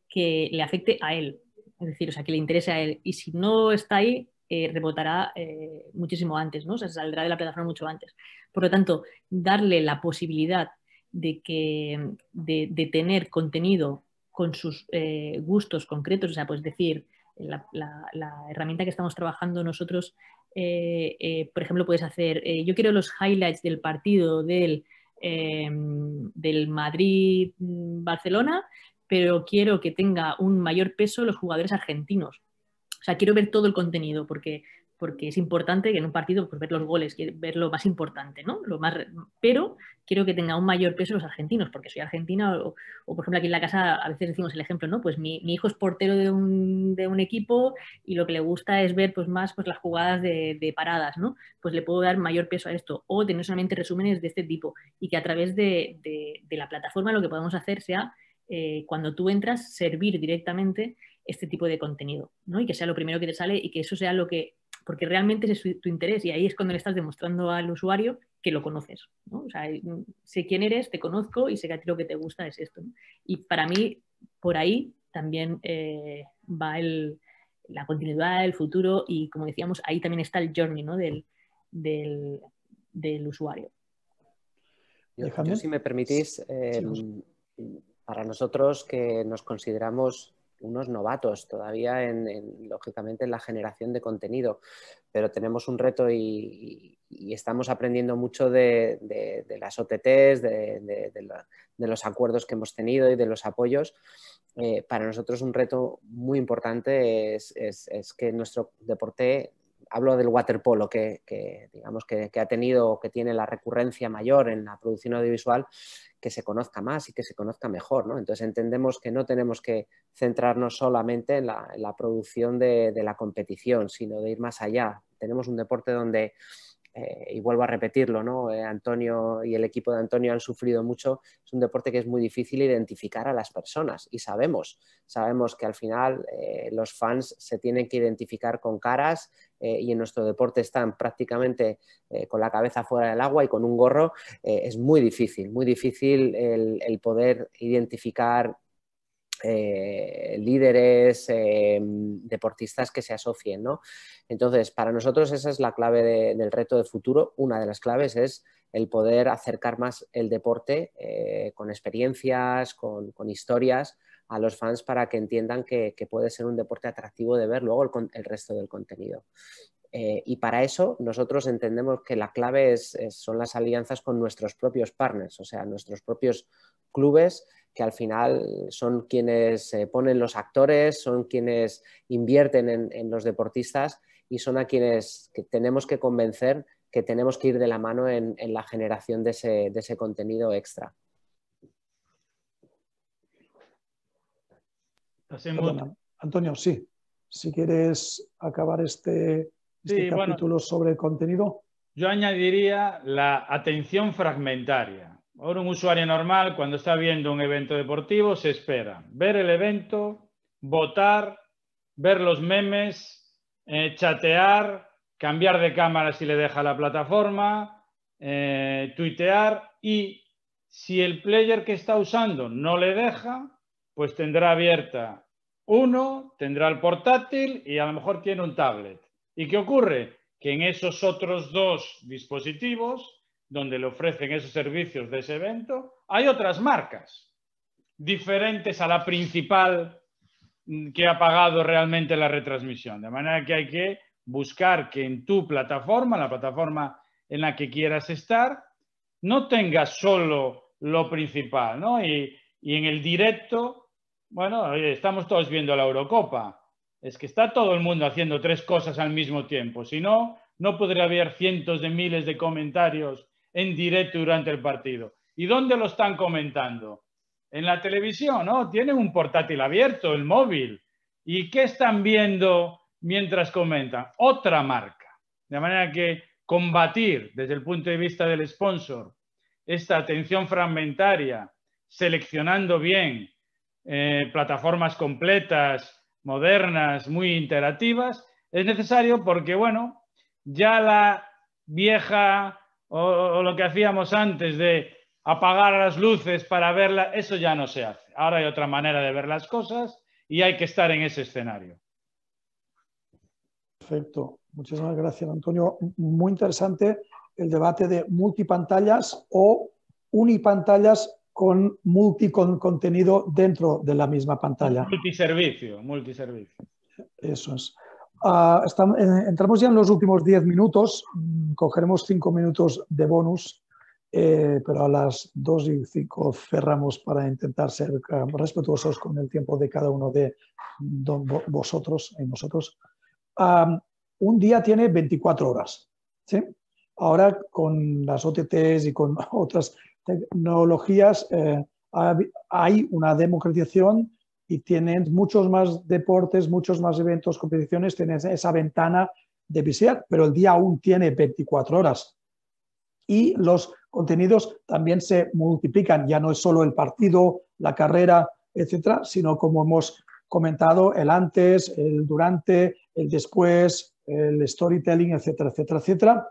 que le afecte a él, es decir, o sea, que le interese a él. Y si no está ahí, eh, rebotará eh, muchísimo antes, ¿no? O saldrá de la plataforma mucho antes. Por lo tanto, darle la posibilidad de, que, de tener contenido con sus eh, gustos concretos, o sea, pues decir, eh, la, herramienta que estamos trabajando nosotros, eh, por ejemplo, puedes hacer, yo quiero los highlights del partido del, em, del Madrid-Barcelona, mm, pero quiero que tenga un mayor peso los jugadores argentinos. O sea, quiero ver todo el contenido, porque porque es importante que en un partido pues, ver los goles, ver lo más importante, ¿no? Lo más, pero quiero que tenga un mayor peso los argentinos, porque soy argentina o, por ejemplo aquí en la casa a veces decimos el ejemplo, ¿no? Pues mi, hijo es portero de un, equipo y lo que le gusta es ver pues más pues las jugadas de, paradas, ¿no? Pues le puedo dar mayor peso a esto o tener solamente resúmenes de este tipo y que a través de, la plataforma lo que podemos hacer sea eh, cuando tú entras servir directamente este tipo de contenido, ¿no? Y que sea lo primero que te sale y que eso sea lo que porque realmente es tu interés y ahí es cuando le estás demostrando al usuario que lo conoces. ¿no? O sea, sé quién eres, te conozco y sé que a ti lo que te gusta es esto. Y para mí, por ahí también eh, va la continuidad, el futuro y como decíamos, ahí también está el journey ¿no? del, del, usuario. Yo, si me permitís, em, para nosotros que nos consideramos unos novatos todavía, en, lógicamente, en la generación de contenido, pero tenemos un reto y, estamos aprendiendo mucho de, las OTTs, de, los acuerdos que hemos tenido y de los apoyos. Eh, para nosotros un reto muy importante es, es que nuestro deporte hablo del waterpolo, que, digamos que, ha tenido, o que tiene la recurrencia mayor en la producción audiovisual, que se conozca más y que se conozca mejor. Entonces entendemos que no tenemos que centrarnos solamente en la, producción de, la competición, sino de ir más allá. Tenemos un deporte donde, eh, y vuelvo a repetirlo, eh, Antonio y el equipo de Antonio han sufrido mucho, es un deporte que es muy difícil identificar a las personas y sabemos, sabemos que al final eh, los fans se tienen que identificar con caras eh, y en nuestro deporte están prácticamente eh, con la cabeza fuera del agua y con un gorro, eh, es muy difícil, muy difícil el, poder identificar líderes, em, deportistas que se asocien. ¿no? Entonces, para nosotros esa es la clave del reto de futuro. Una de las claves es el poder acercar más el deporte con experiencias, con historias a los fans para que entiendan que, puede ser un deporte atractivo de ver luego el, el resto del contenido. Eh, y para eso nosotros entendemos que la clave son las alianzas con nuestros propios partners, o sea, nuestros propios clubes que al final son quienes eh, ponen los actores, son quienes invierten en, los deportistas y son a quienes tenemos que convencer que tenemos que ir de la mano en, la generación de ese contenido extra. Antonio, sí. Si quieres acabar este, este capítulo sobre el contenido. Yo añadiría la atención fragmentaria. Ahora un usuario normal cuando está viendo un evento deportivo se espera ver el evento, votar, ver los memes, eh, chatear, cambiar de cámara si le deja la plataforma, eh, tuitear y si el player que está usando no le deja, pues tendrá abierta uno, tendrá el portátil y a lo mejor tiene un tablet. ¿Y qué ocurre? Que en esos otros dos dispositivos, donde le ofrecen esos servicios de ese evento, hay otras marcas diferentes a la principal mm, que ha pagado realmente la retransmisión. De manera que hay que buscar que en tu plataforma, la plataforma en la que quieras estar, no tengas solo lo principal, ¿no? Y, y en el directo bueno, estamos todos viendo la Eurocopa. Es que está todo el mundo haciendo tres cosas al mismo tiempo. Si no, no podría haber cientos de miles de comentarios en directo durante el partido. ¿Y dónde lo están comentando? En la televisión, ¿no? Tienen un portátil abierto, el móvil. ¿Y qué están viendo mientras comentan? Otra marca. De manera que combatir desde el punto de vista del sponsor esta atención fragmentaria, seleccionando bien, eh, plataformas completas, modernas, muy interactivas, es necesario porque, bueno, ya la vieja o, o lo que hacíamos antes de apagar las luces para verla, eso ya no se hace. Ahora hay otra manera de ver las cosas y hay que estar en ese escenario. Perfecto. Muchísimas gracias, Antonio. Muy interesante el debate de multipantallas o unipantallas con contenido dentro de la misma pantalla. Multiservicio, multiservicio. Eso es. Ah, eh, entramos ya en los últimos 10 minutos, mm, cogeremos 5 minutos de bonus, eh, pero a las dos y 5 cerramos para intentar ser eh, respetuosos con el tiempo de cada uno de vosotros y nosotros. un día tiene 24 horas. ¿sí? Ahora con las OTTs y con otras tecnologías eh, hay una democratización y tienen muchos más deportes, muchos más eventos, competiciones, tienen esa ventana de visibilidad pero el día aún tiene 24 horas. Y los contenidos también se multiplican, ya no es solo el partido, la carrera, etcétera, sino como hemos comentado, el antes, el durante, el después, el storytelling, etcétera, etcétera, etcétera,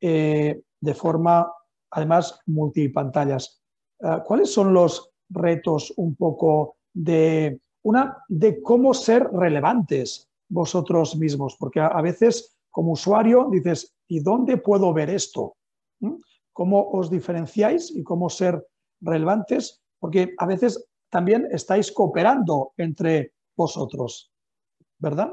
eh, de forma además multipantallas. Eh, ¿Cuáles son los retos un poco de una de cómo ser relevantes vosotros mismos? Porque a, veces como usuario dices, ¿y dónde puedo ver esto? ¿Mm? ¿Cómo os diferenciáis y cómo ser relevantes? Porque a veces también estáis cooperando entre vosotros, ¿verdad?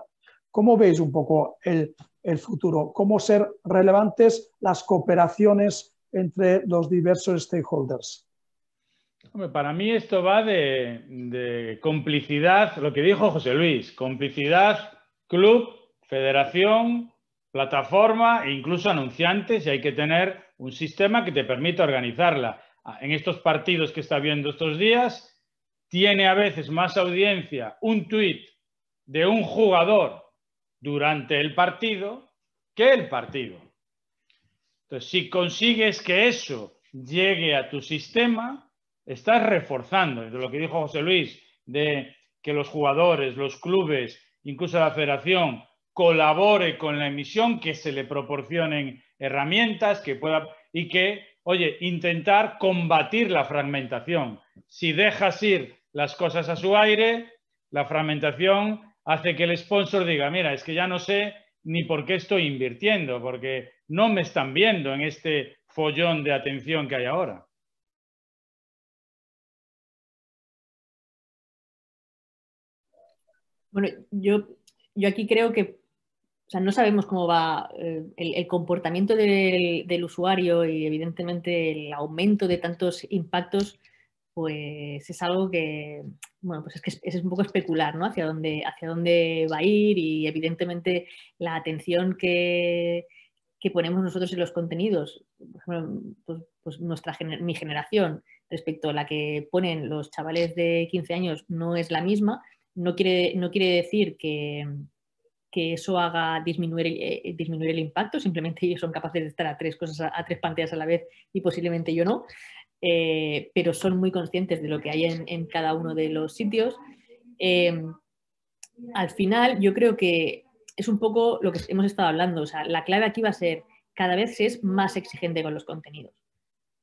¿Cómo veis un poco el, el futuro? ¿Cómo ser relevantes las cooperaciones entre los diversos stakeholders? para mí esto va de, complicidad, lo que dijo José Luis, complicidad, club, federación, plataforma e incluso anunciantes y hay que tener un sistema que te permita organizarla. Ah, en estos partidos que está viendo estos días, tiene a veces más audiencia un tuit de un jugador durante el partido que el partido. Entonces, si consigues que eso llegue a tu sistema, estás reforzando. lo que dijo José Luis, de que los jugadores, los clubes, incluso la federación, colabore con la emisión, que se le proporcionen herramientas, que y que, oye, intentar combatir la fragmentación. Si dejas ir las cosas a su aire, la fragmentación hace que el sponsor diga, mira, es que ya no sé ni por qué estoy invirtiendo, porque no me están viendo en este follón de atención que hay ahora. Bueno, yo, aquí creo que o sea, no sabemos cómo va eh, el, comportamiento del, usuario y evidentemente el aumento de tantos impactos, pues es algo que, bueno, pues es que un poco especular, ¿no? Hacia dónde, hacia dónde va a ir y evidentemente la atención que, que ponemos nosotros en los contenidos, por ejemplo, pues, pues nuestra, mi generación respecto a la que ponen los chavales de 15 años no es la misma, no quiere, no quiere decir que, eso haga disminuir, eh, eh, disminuir, el impacto, simplemente ellos son capaces de estar a tres cosas, a, tres pantallas a la vez y posiblemente yo no, eh, pero son muy conscientes de lo que hay en, cada uno de los sitios. al final, yo creo que es un poco lo que hemos estado hablando. O sea, la clave aquí va a ser cada vez se es más exigente con los contenidos.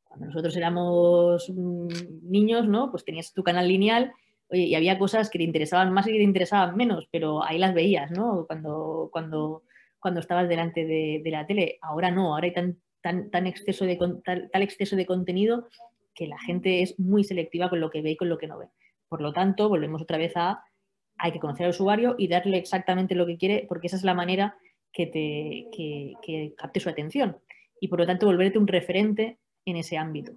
Cuando nosotros éramos mm, niños, ¿no? Pues tenías tu canal lineal y había cosas que te interesaban más y que te interesaban menos, pero ahí las veías, ¿no? Cuando, cuando, cuando estabas delante de, la tele. Ahora no, ahora hay tan, tan, tan exceso de, tal exceso de contenido que la gente es muy selectiva con lo que ve y con lo que no ve. Por lo tanto, volvemos otra vez a hay que conocer al usuario y darle exactamente lo que quiere, porque esa es la manera que, te, capte su atención. Y por lo tanto, volverte un referente en ese ámbito.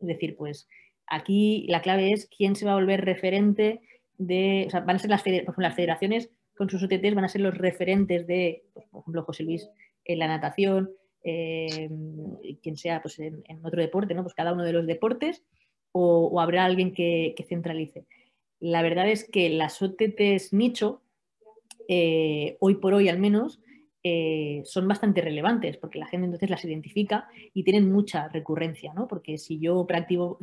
Es decir, pues aquí la clave es quién se va a volver referente de, o sea, van a ser las, federaciones con sus UTTs, van a ser los referentes de, pues, por ejemplo, José Luis en la natación, eh, quien sea pues, en, otro deporte, ¿no? pues cada uno de los deportes, o, habrá alguien que centralice la verdad es que las OTTs nicho, eh, hoy por hoy al menos, eh, son bastante relevantes porque la gente entonces las identifica y tienen mucha recurrencia, ¿no? Porque si yo practico,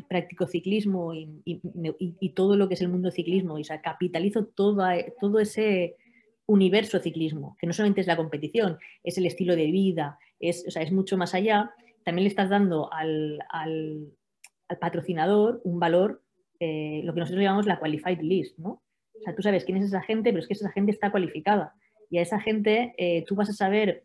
ciclismo y, todo lo que es el mundo ciclismo, y capitalizo todo ese universo ciclismo, que no solamente es la competición, es el estilo de vida, es, mucho más allá, también le estás dando al, al patrocinador un valor eh, lo que nosotros llamamos la qualified list, ¿no? O sea, tú sabes quién es esa gente, pero es que esa gente está cualificada. Y a esa gente eh, tú vas a saber,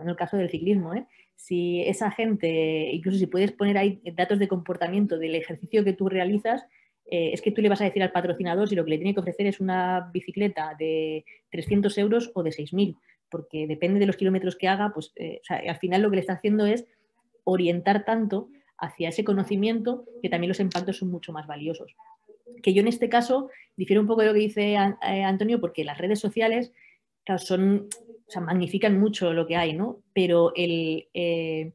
en el caso del ciclismo, ¿eh? si esa gente, incluso si puedes poner ahí datos de comportamiento del ejercicio que tú realizas, es que tú le vas a decir al patrocinador si lo que le tiene que ofrecer es una bicicleta de 300 euros o de 6.000, porque depende de los kilómetros que haga, pues al final lo que le está haciendo es orientar tanto hacia ese conocimiento, que también los impactos son mucho más valiosos. Que yo en este caso difiero un poco de lo que dice eh, Antonio, porque las redes sociales son, o sea, magnifican mucho lo que hay, ¿no? Pero eh,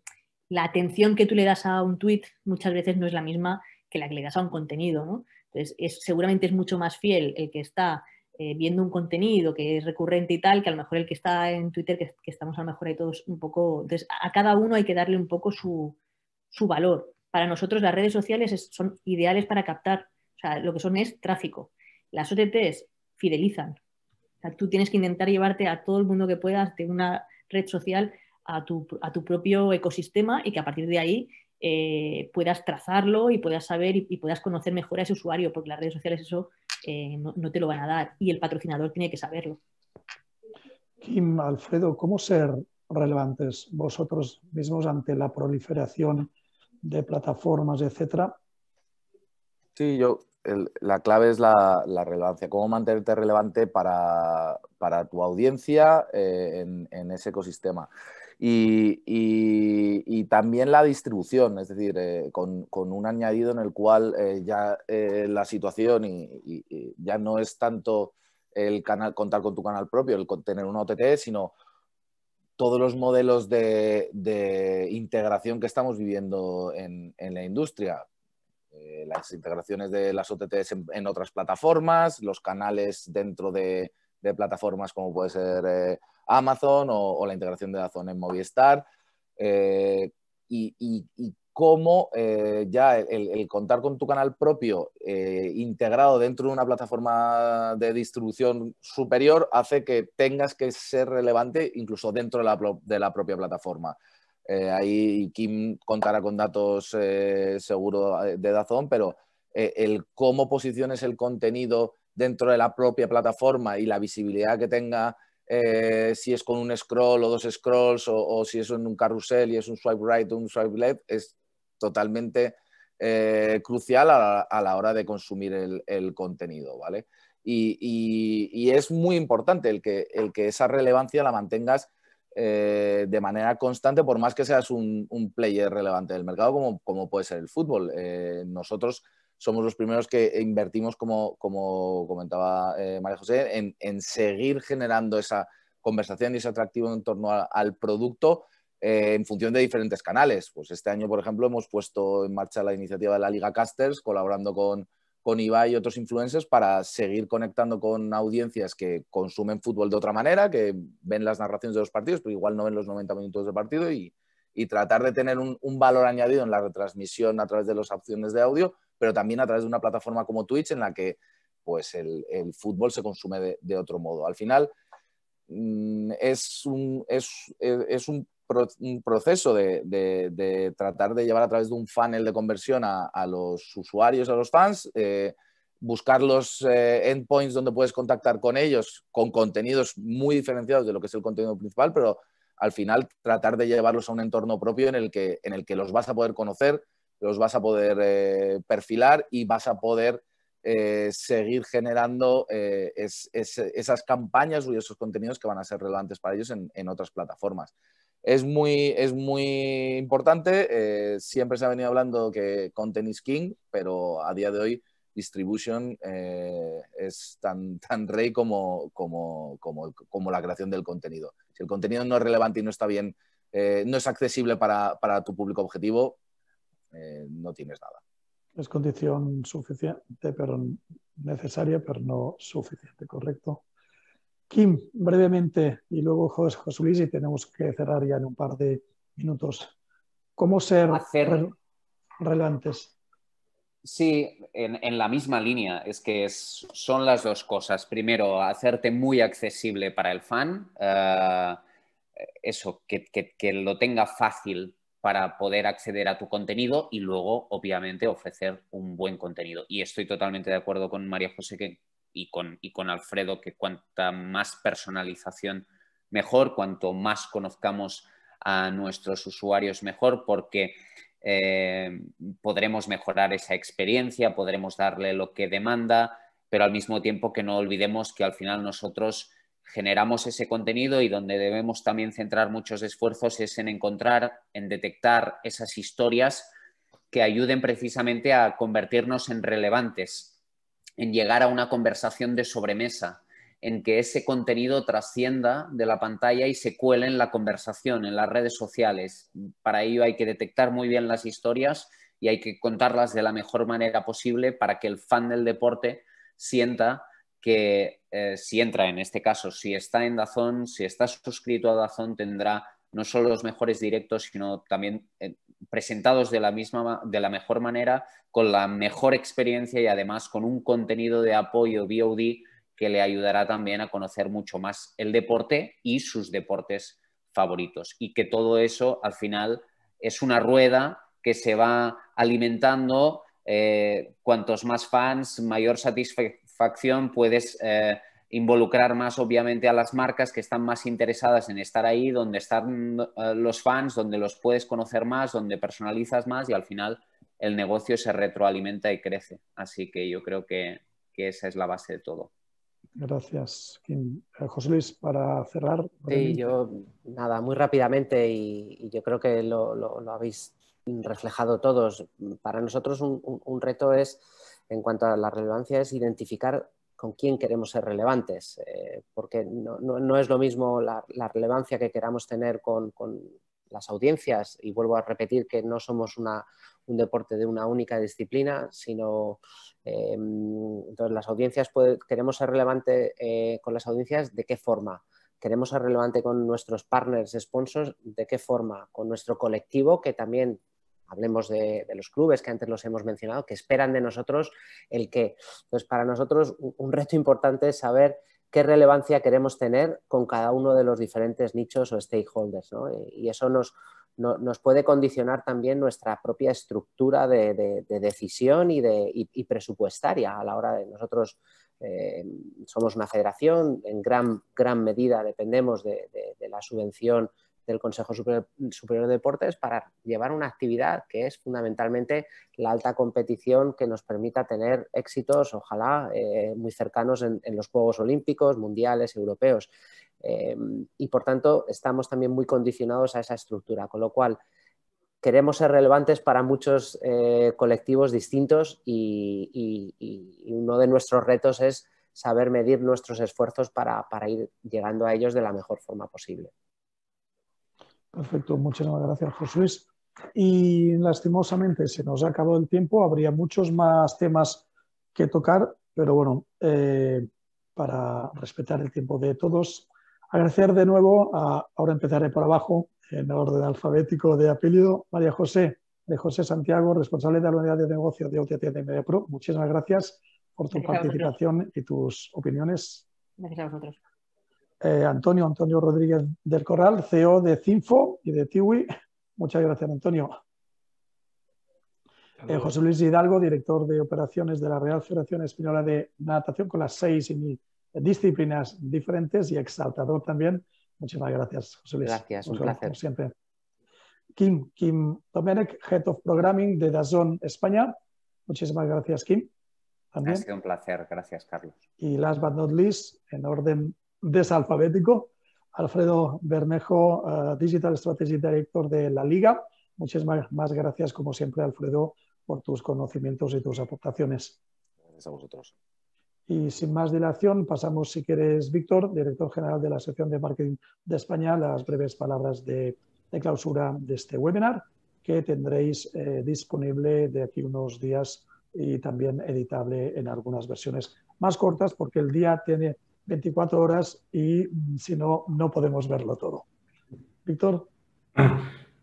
la atención que tú le das a un tweet muchas veces no es la misma que la que le das a un contenido, Entonces, es, seguramente es mucho más fiel el que está eh, viendo un contenido que es recurrente y tal, que a lo mejor el que está en Twitter, que, que estamos a lo mejor ahí todos un poco... Entonces, a cada uno hay que darle un poco su, su valor. Para nosotros las redes sociales son ideales para captar, o sea, lo que son es tráfico. Las OTTs fidelizan. tú tienes que intentar llevarte a todo el mundo que puedas de una red social a tu, propio ecosistema y que a partir de ahí eh, puedas trazarlo y puedas saber y, puedas conocer mejor a ese usuario, porque las redes sociales eso eh, no te lo van a dar y el patrocinador tiene que saberlo. Kim, Alfredo, ¿cómo ser relevantes vosotros mismos ante la proliferación de plataformas, etcétera? Sí, yo, la clave es la, relevancia, cómo mantenerte relevante para, para tu audiencia eh, en, ese ecosistema. Y, también la distribución, es decir, eh, con, un añadido en el cual eh, ya la situación y, ya no es tanto el canal, contar con tu canal propio, el tener un OTT, sino todos los modelos de, integración que estamos viviendo en, la industria. Eh, las integraciones de las OTTs en, otras plataformas, los canales dentro de, plataformas como puede ser eh, Amazon o, la integración de Amazon en Movistar. Eh, cómo eh, ya el, contar con tu canal propio eh, integrado dentro de una plataforma de distribución superior hace que tengas que ser relevante incluso dentro de la, propia plataforma. Eh, ahí Kim contará con datos seguro de Dazón, pero el cómo posiciones el contenido dentro de la propia plataforma y la visibilidad que tenga si es con un scroll o dos scrolls o, o, si es en un carrusel y es un swipe right o un swipe left, es totalmente eh, crucial a la, hora de consumir el, contenido, ¿vale? Y, es muy importante el que, esa relevancia la mantengas eh, de manera constante, por más que seas un, player relevante del mercado, como, puede ser el fútbol. Eh, nosotros somos los primeros que invertimos, como, comentaba María José, en, seguir generando esa conversación y ese atractivo en torno al producto eh, en función de diferentes canales. Pues este año, por ejemplo, hemos puesto en marcha la iniciativa de la Liga Casters, colaborando con, con Ibai y otros influencers para seguir conectando con audiencias que consumen fútbol de otra manera, que ven las narraciones de los partidos, pero igual no ven los 90 minutos de partido y, tratar de tener un, valor añadido en la retransmisión a través de las opciones de audio, pero también a través de una plataforma como Twitch en la que pues el, fútbol se consume de, otro modo. Al final mm, es, es un un proceso de, tratar de llevar a través de un funnel de conversión a, los usuarios, a los fans, eh, buscar los eh, endpoints donde puedes contactar con ellos con contenidos muy diferenciados de lo que es el contenido principal, pero al final tratar de llevarlos a un entorno propio en el que, en el que los vas a poder conocer, los vas a poder eh, perfilar y vas a poder seguir generando esas campañas y esos contenidos que van a ser relevantes para ellos en otras plataformas es muy, es muy importante. Eh, siempre se ha venido hablando que content is king, pero a día de hoy distribution eh, es tan, tan rey como, como, como, como, la creación del contenido. Si el contenido no es relevante y no está bien, eh, no es accesible para, para tu público objetivo, no tienes nada. Es condición suficiente, pero necesaria, pero no suficiente, correcto. Kim, brevemente, y luego José Luis, y tenemos que cerrar ya en un par de minutos. ¿Cómo ser relevantes? Sí, en, la misma línea, es que son las dos cosas. Primero, hacerte muy accesible para el fan, eh, eso, que, que, lo tenga fácil para poder acceder a tu contenido y luego, obviamente, ofrecer un buen contenido. Y estoy totalmente de acuerdo con María José que y con, Alfredo que cuanta más personalización mejor, cuanto más conozcamos a nuestros usuarios mejor, porque eh, podremos mejorar esa experiencia, podremos darle lo que demanda, pero al mismo tiempo que no olvidemos que al final nosotros generamos ese contenido y donde debemos también centrar muchos esfuerzos es en encontrar, en detectar esas historias que ayuden precisamente a convertirnos en relevantes en llegar a una conversación de sobremesa, en que ese contenido trascienda de la pantalla y se cuele en la conversación, en las redes sociales. Para ello hay que detectar muy bien las historias y hay que contarlas de la mejor manera posible para que el fan del deporte sienta que eh, si entra en este caso, si está en Dazón, si está suscrito a Dazón, tendrá no solo los mejores directos, sino también eh, presentados de la, misma, de la mejor manera, con la mejor experiencia y además con un contenido de apoyo VOD que le ayudará también a conocer mucho más el deporte y sus deportes favoritos. Y que todo eso al final es una rueda que se va alimentando. Eh, cuantos más fans, mayor satisfacción puedes eh, involucrar más obviamente a las marcas que están más interesadas en estar ahí, donde están eh, los fans, donde los puedes conocer más, donde personalizas más y al final el negocio se retroalimenta y crece. Así que yo creo que, esa es la base de todo. Gracias, eh, José Luis, para cerrar. Sí, yo nada, muy rápidamente y, yo creo que lo, lo, habéis reflejado todos. Para nosotros un reto es, en cuanto a la relevancia, es identificar con quién queremos ser relevantes, eh, porque no, es lo mismo la, relevancia que queramos tener con, las audiencias, y vuelvo a repetir que no somos un deporte de una única disciplina, sino em, entonces las audiencias queremos ser relevantes eh, con las audiencias de qué forma. Queremos ser relevante con nuestros partners, sponsors, de qué forma, con nuestro colectivo que también hablemos de, los clubes que antes los hemos mencionado, que esperan de nosotros el qué. Entonces, para nosotros un, reto importante es saber qué relevancia queremos tener con cada uno de los diferentes nichos o stakeholders. Y eso nos, puede condicionar también nuestra propia estructura de, decisión y, de, presupuestaria a la hora de nosotros. Eh, somos una federación, en gran, gran medida dependemos de, la subvención el Consejo Superior, de Deportes para llevar una actividad que es fundamentalmente la alta competición que nos permita tener éxitos, ojalá, eh, muy cercanos en, los Juegos Olímpicos, Mundiales, Europeos. Em, y por tanto, estamos también muy condicionados a esa estructura, con lo cual queremos ser relevantes para muchos eh, colectivos distintos y, uno de nuestros retos es saber medir nuestros esfuerzos para ir llegando a ellos de la mejor forma posible. Perfecto, muchísimas gracias, José Luis. Y lastimosamente se nos ha acabado el tiempo, habría muchos más temas que tocar, pero bueno, eh, para respetar el tiempo de todos, agradecer de nuevo, ahora empezaré por abajo, en orden alfabético de apellido, María José, de José Santiago, responsable de la unidad de negocio de OTT de MediaPro. Muchísimas gracias por tu participación y tus opiniones. Gracias a vosotros. Eh, Antonio, Antonio Rodríguez del Corral, CEO de Cinfo y de Tiwi. Muchas gracias, Antonio. Eh, José Luis Hidalgo, director de operaciones de la Real Federación Española de Natación, con las seis disciplinas diferentes y exaltador también. Muchísimas gracias, José Luis. Gracias, un, placer. siempre. Kim, Kim Domenech, Head of Programming de Dazón España. Muchísimas gracias, Kim. Ha un placer, gracias, Carlos. Y last but not least, en orden desalfabético, Alfredo Bermejo, eh, Digital Strategy Director de la Liga. Muchísimas más gracias, como siempre, Alfredo, por tus conocimientos y tus aportaciones. Gracias a vosotros. Y sin más dilación, pasamos, si quieres, Víctor, director general de la sección de marketing de España, las breves palabras de, clausura de este webinar que tendréis eh, disponible de aquí unos días y también editable en algunas versiones más cortas, porque el día tiene, 24 horas y mm, si no, no podemos verlo todo. Víctor.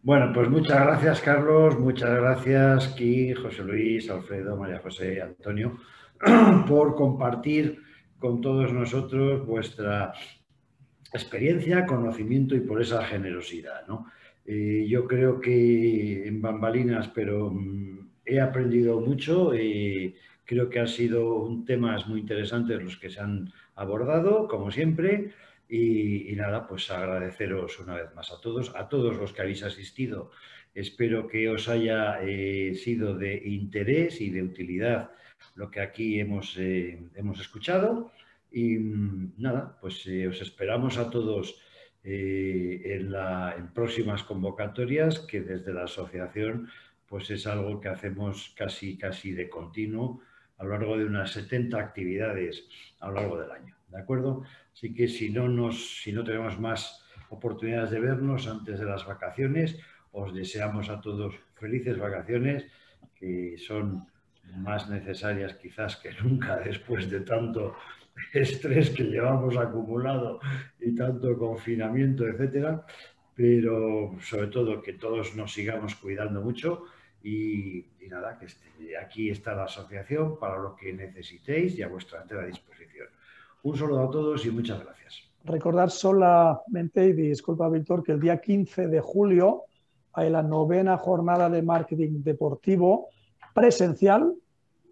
Bueno, pues muchas gracias Carlos, muchas gracias Ki, José Luis, Alfredo, María José, Antonio, por compartir con todos nosotros vuestra experiencia, conocimiento y por esa generosidad. ¿no? Eh, yo creo que en bambalinas, pero mm, he aprendido mucho. y eh, creo que han sido un temas muy interesantes los que se han abordado, como siempre. Y, nada, pues agradeceros una vez más a todos, a todos los que habéis asistido. Espero que os haya eh, sido de interés y de utilidad lo que aquí hemos, eh, hemos escuchado. Y mm, nada, pues eh, os esperamos a todos en, la, en próximas convocatorias, que desde la asociación pues es algo que hacemos casi, casi de continuo a lo largo de unas 70 actividades a lo largo del año. ¿De acuerdo? Así que si no, nos, si no tenemos más oportunidades de vernos antes de las vacaciones, os deseamos a todos felices vacaciones, que son más necesarias quizás que nunca después de tanto estrés que llevamos acumulado y tanto confinamiento, etcétera, pero sobre todo que todos nos sigamos cuidando mucho y, nada, que este, aquí está la asociación para lo que necesitéis y a vuestra entera disposición. Un saludo a todos y muchas gracias. Recordar solamente, y disculpa Víctor, que el día 15 de julio hay la novena jornada de marketing deportivo presencial,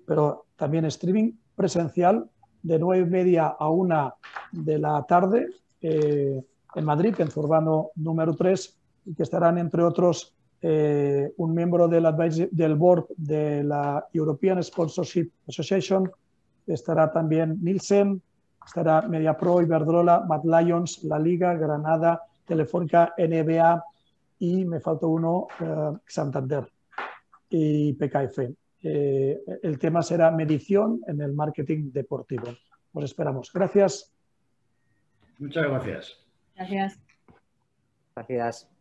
pero también streaming presencial, de nueve y media a una de la tarde eh, en Madrid, en Zurbano número 3, y que estarán, entre otros, eh, un miembro del, del board de la European Sponsorship Association, estará también Nielsen, estará MediaPro, Iberdrola, Mad Lions, La Liga, Granada, Telefónica, NBA y me falta uno, eh, Santander y PKF. Eh, el tema será medición en el marketing deportivo. Os esperamos. Gracias. Muchas gracias. Gracias. Gracias.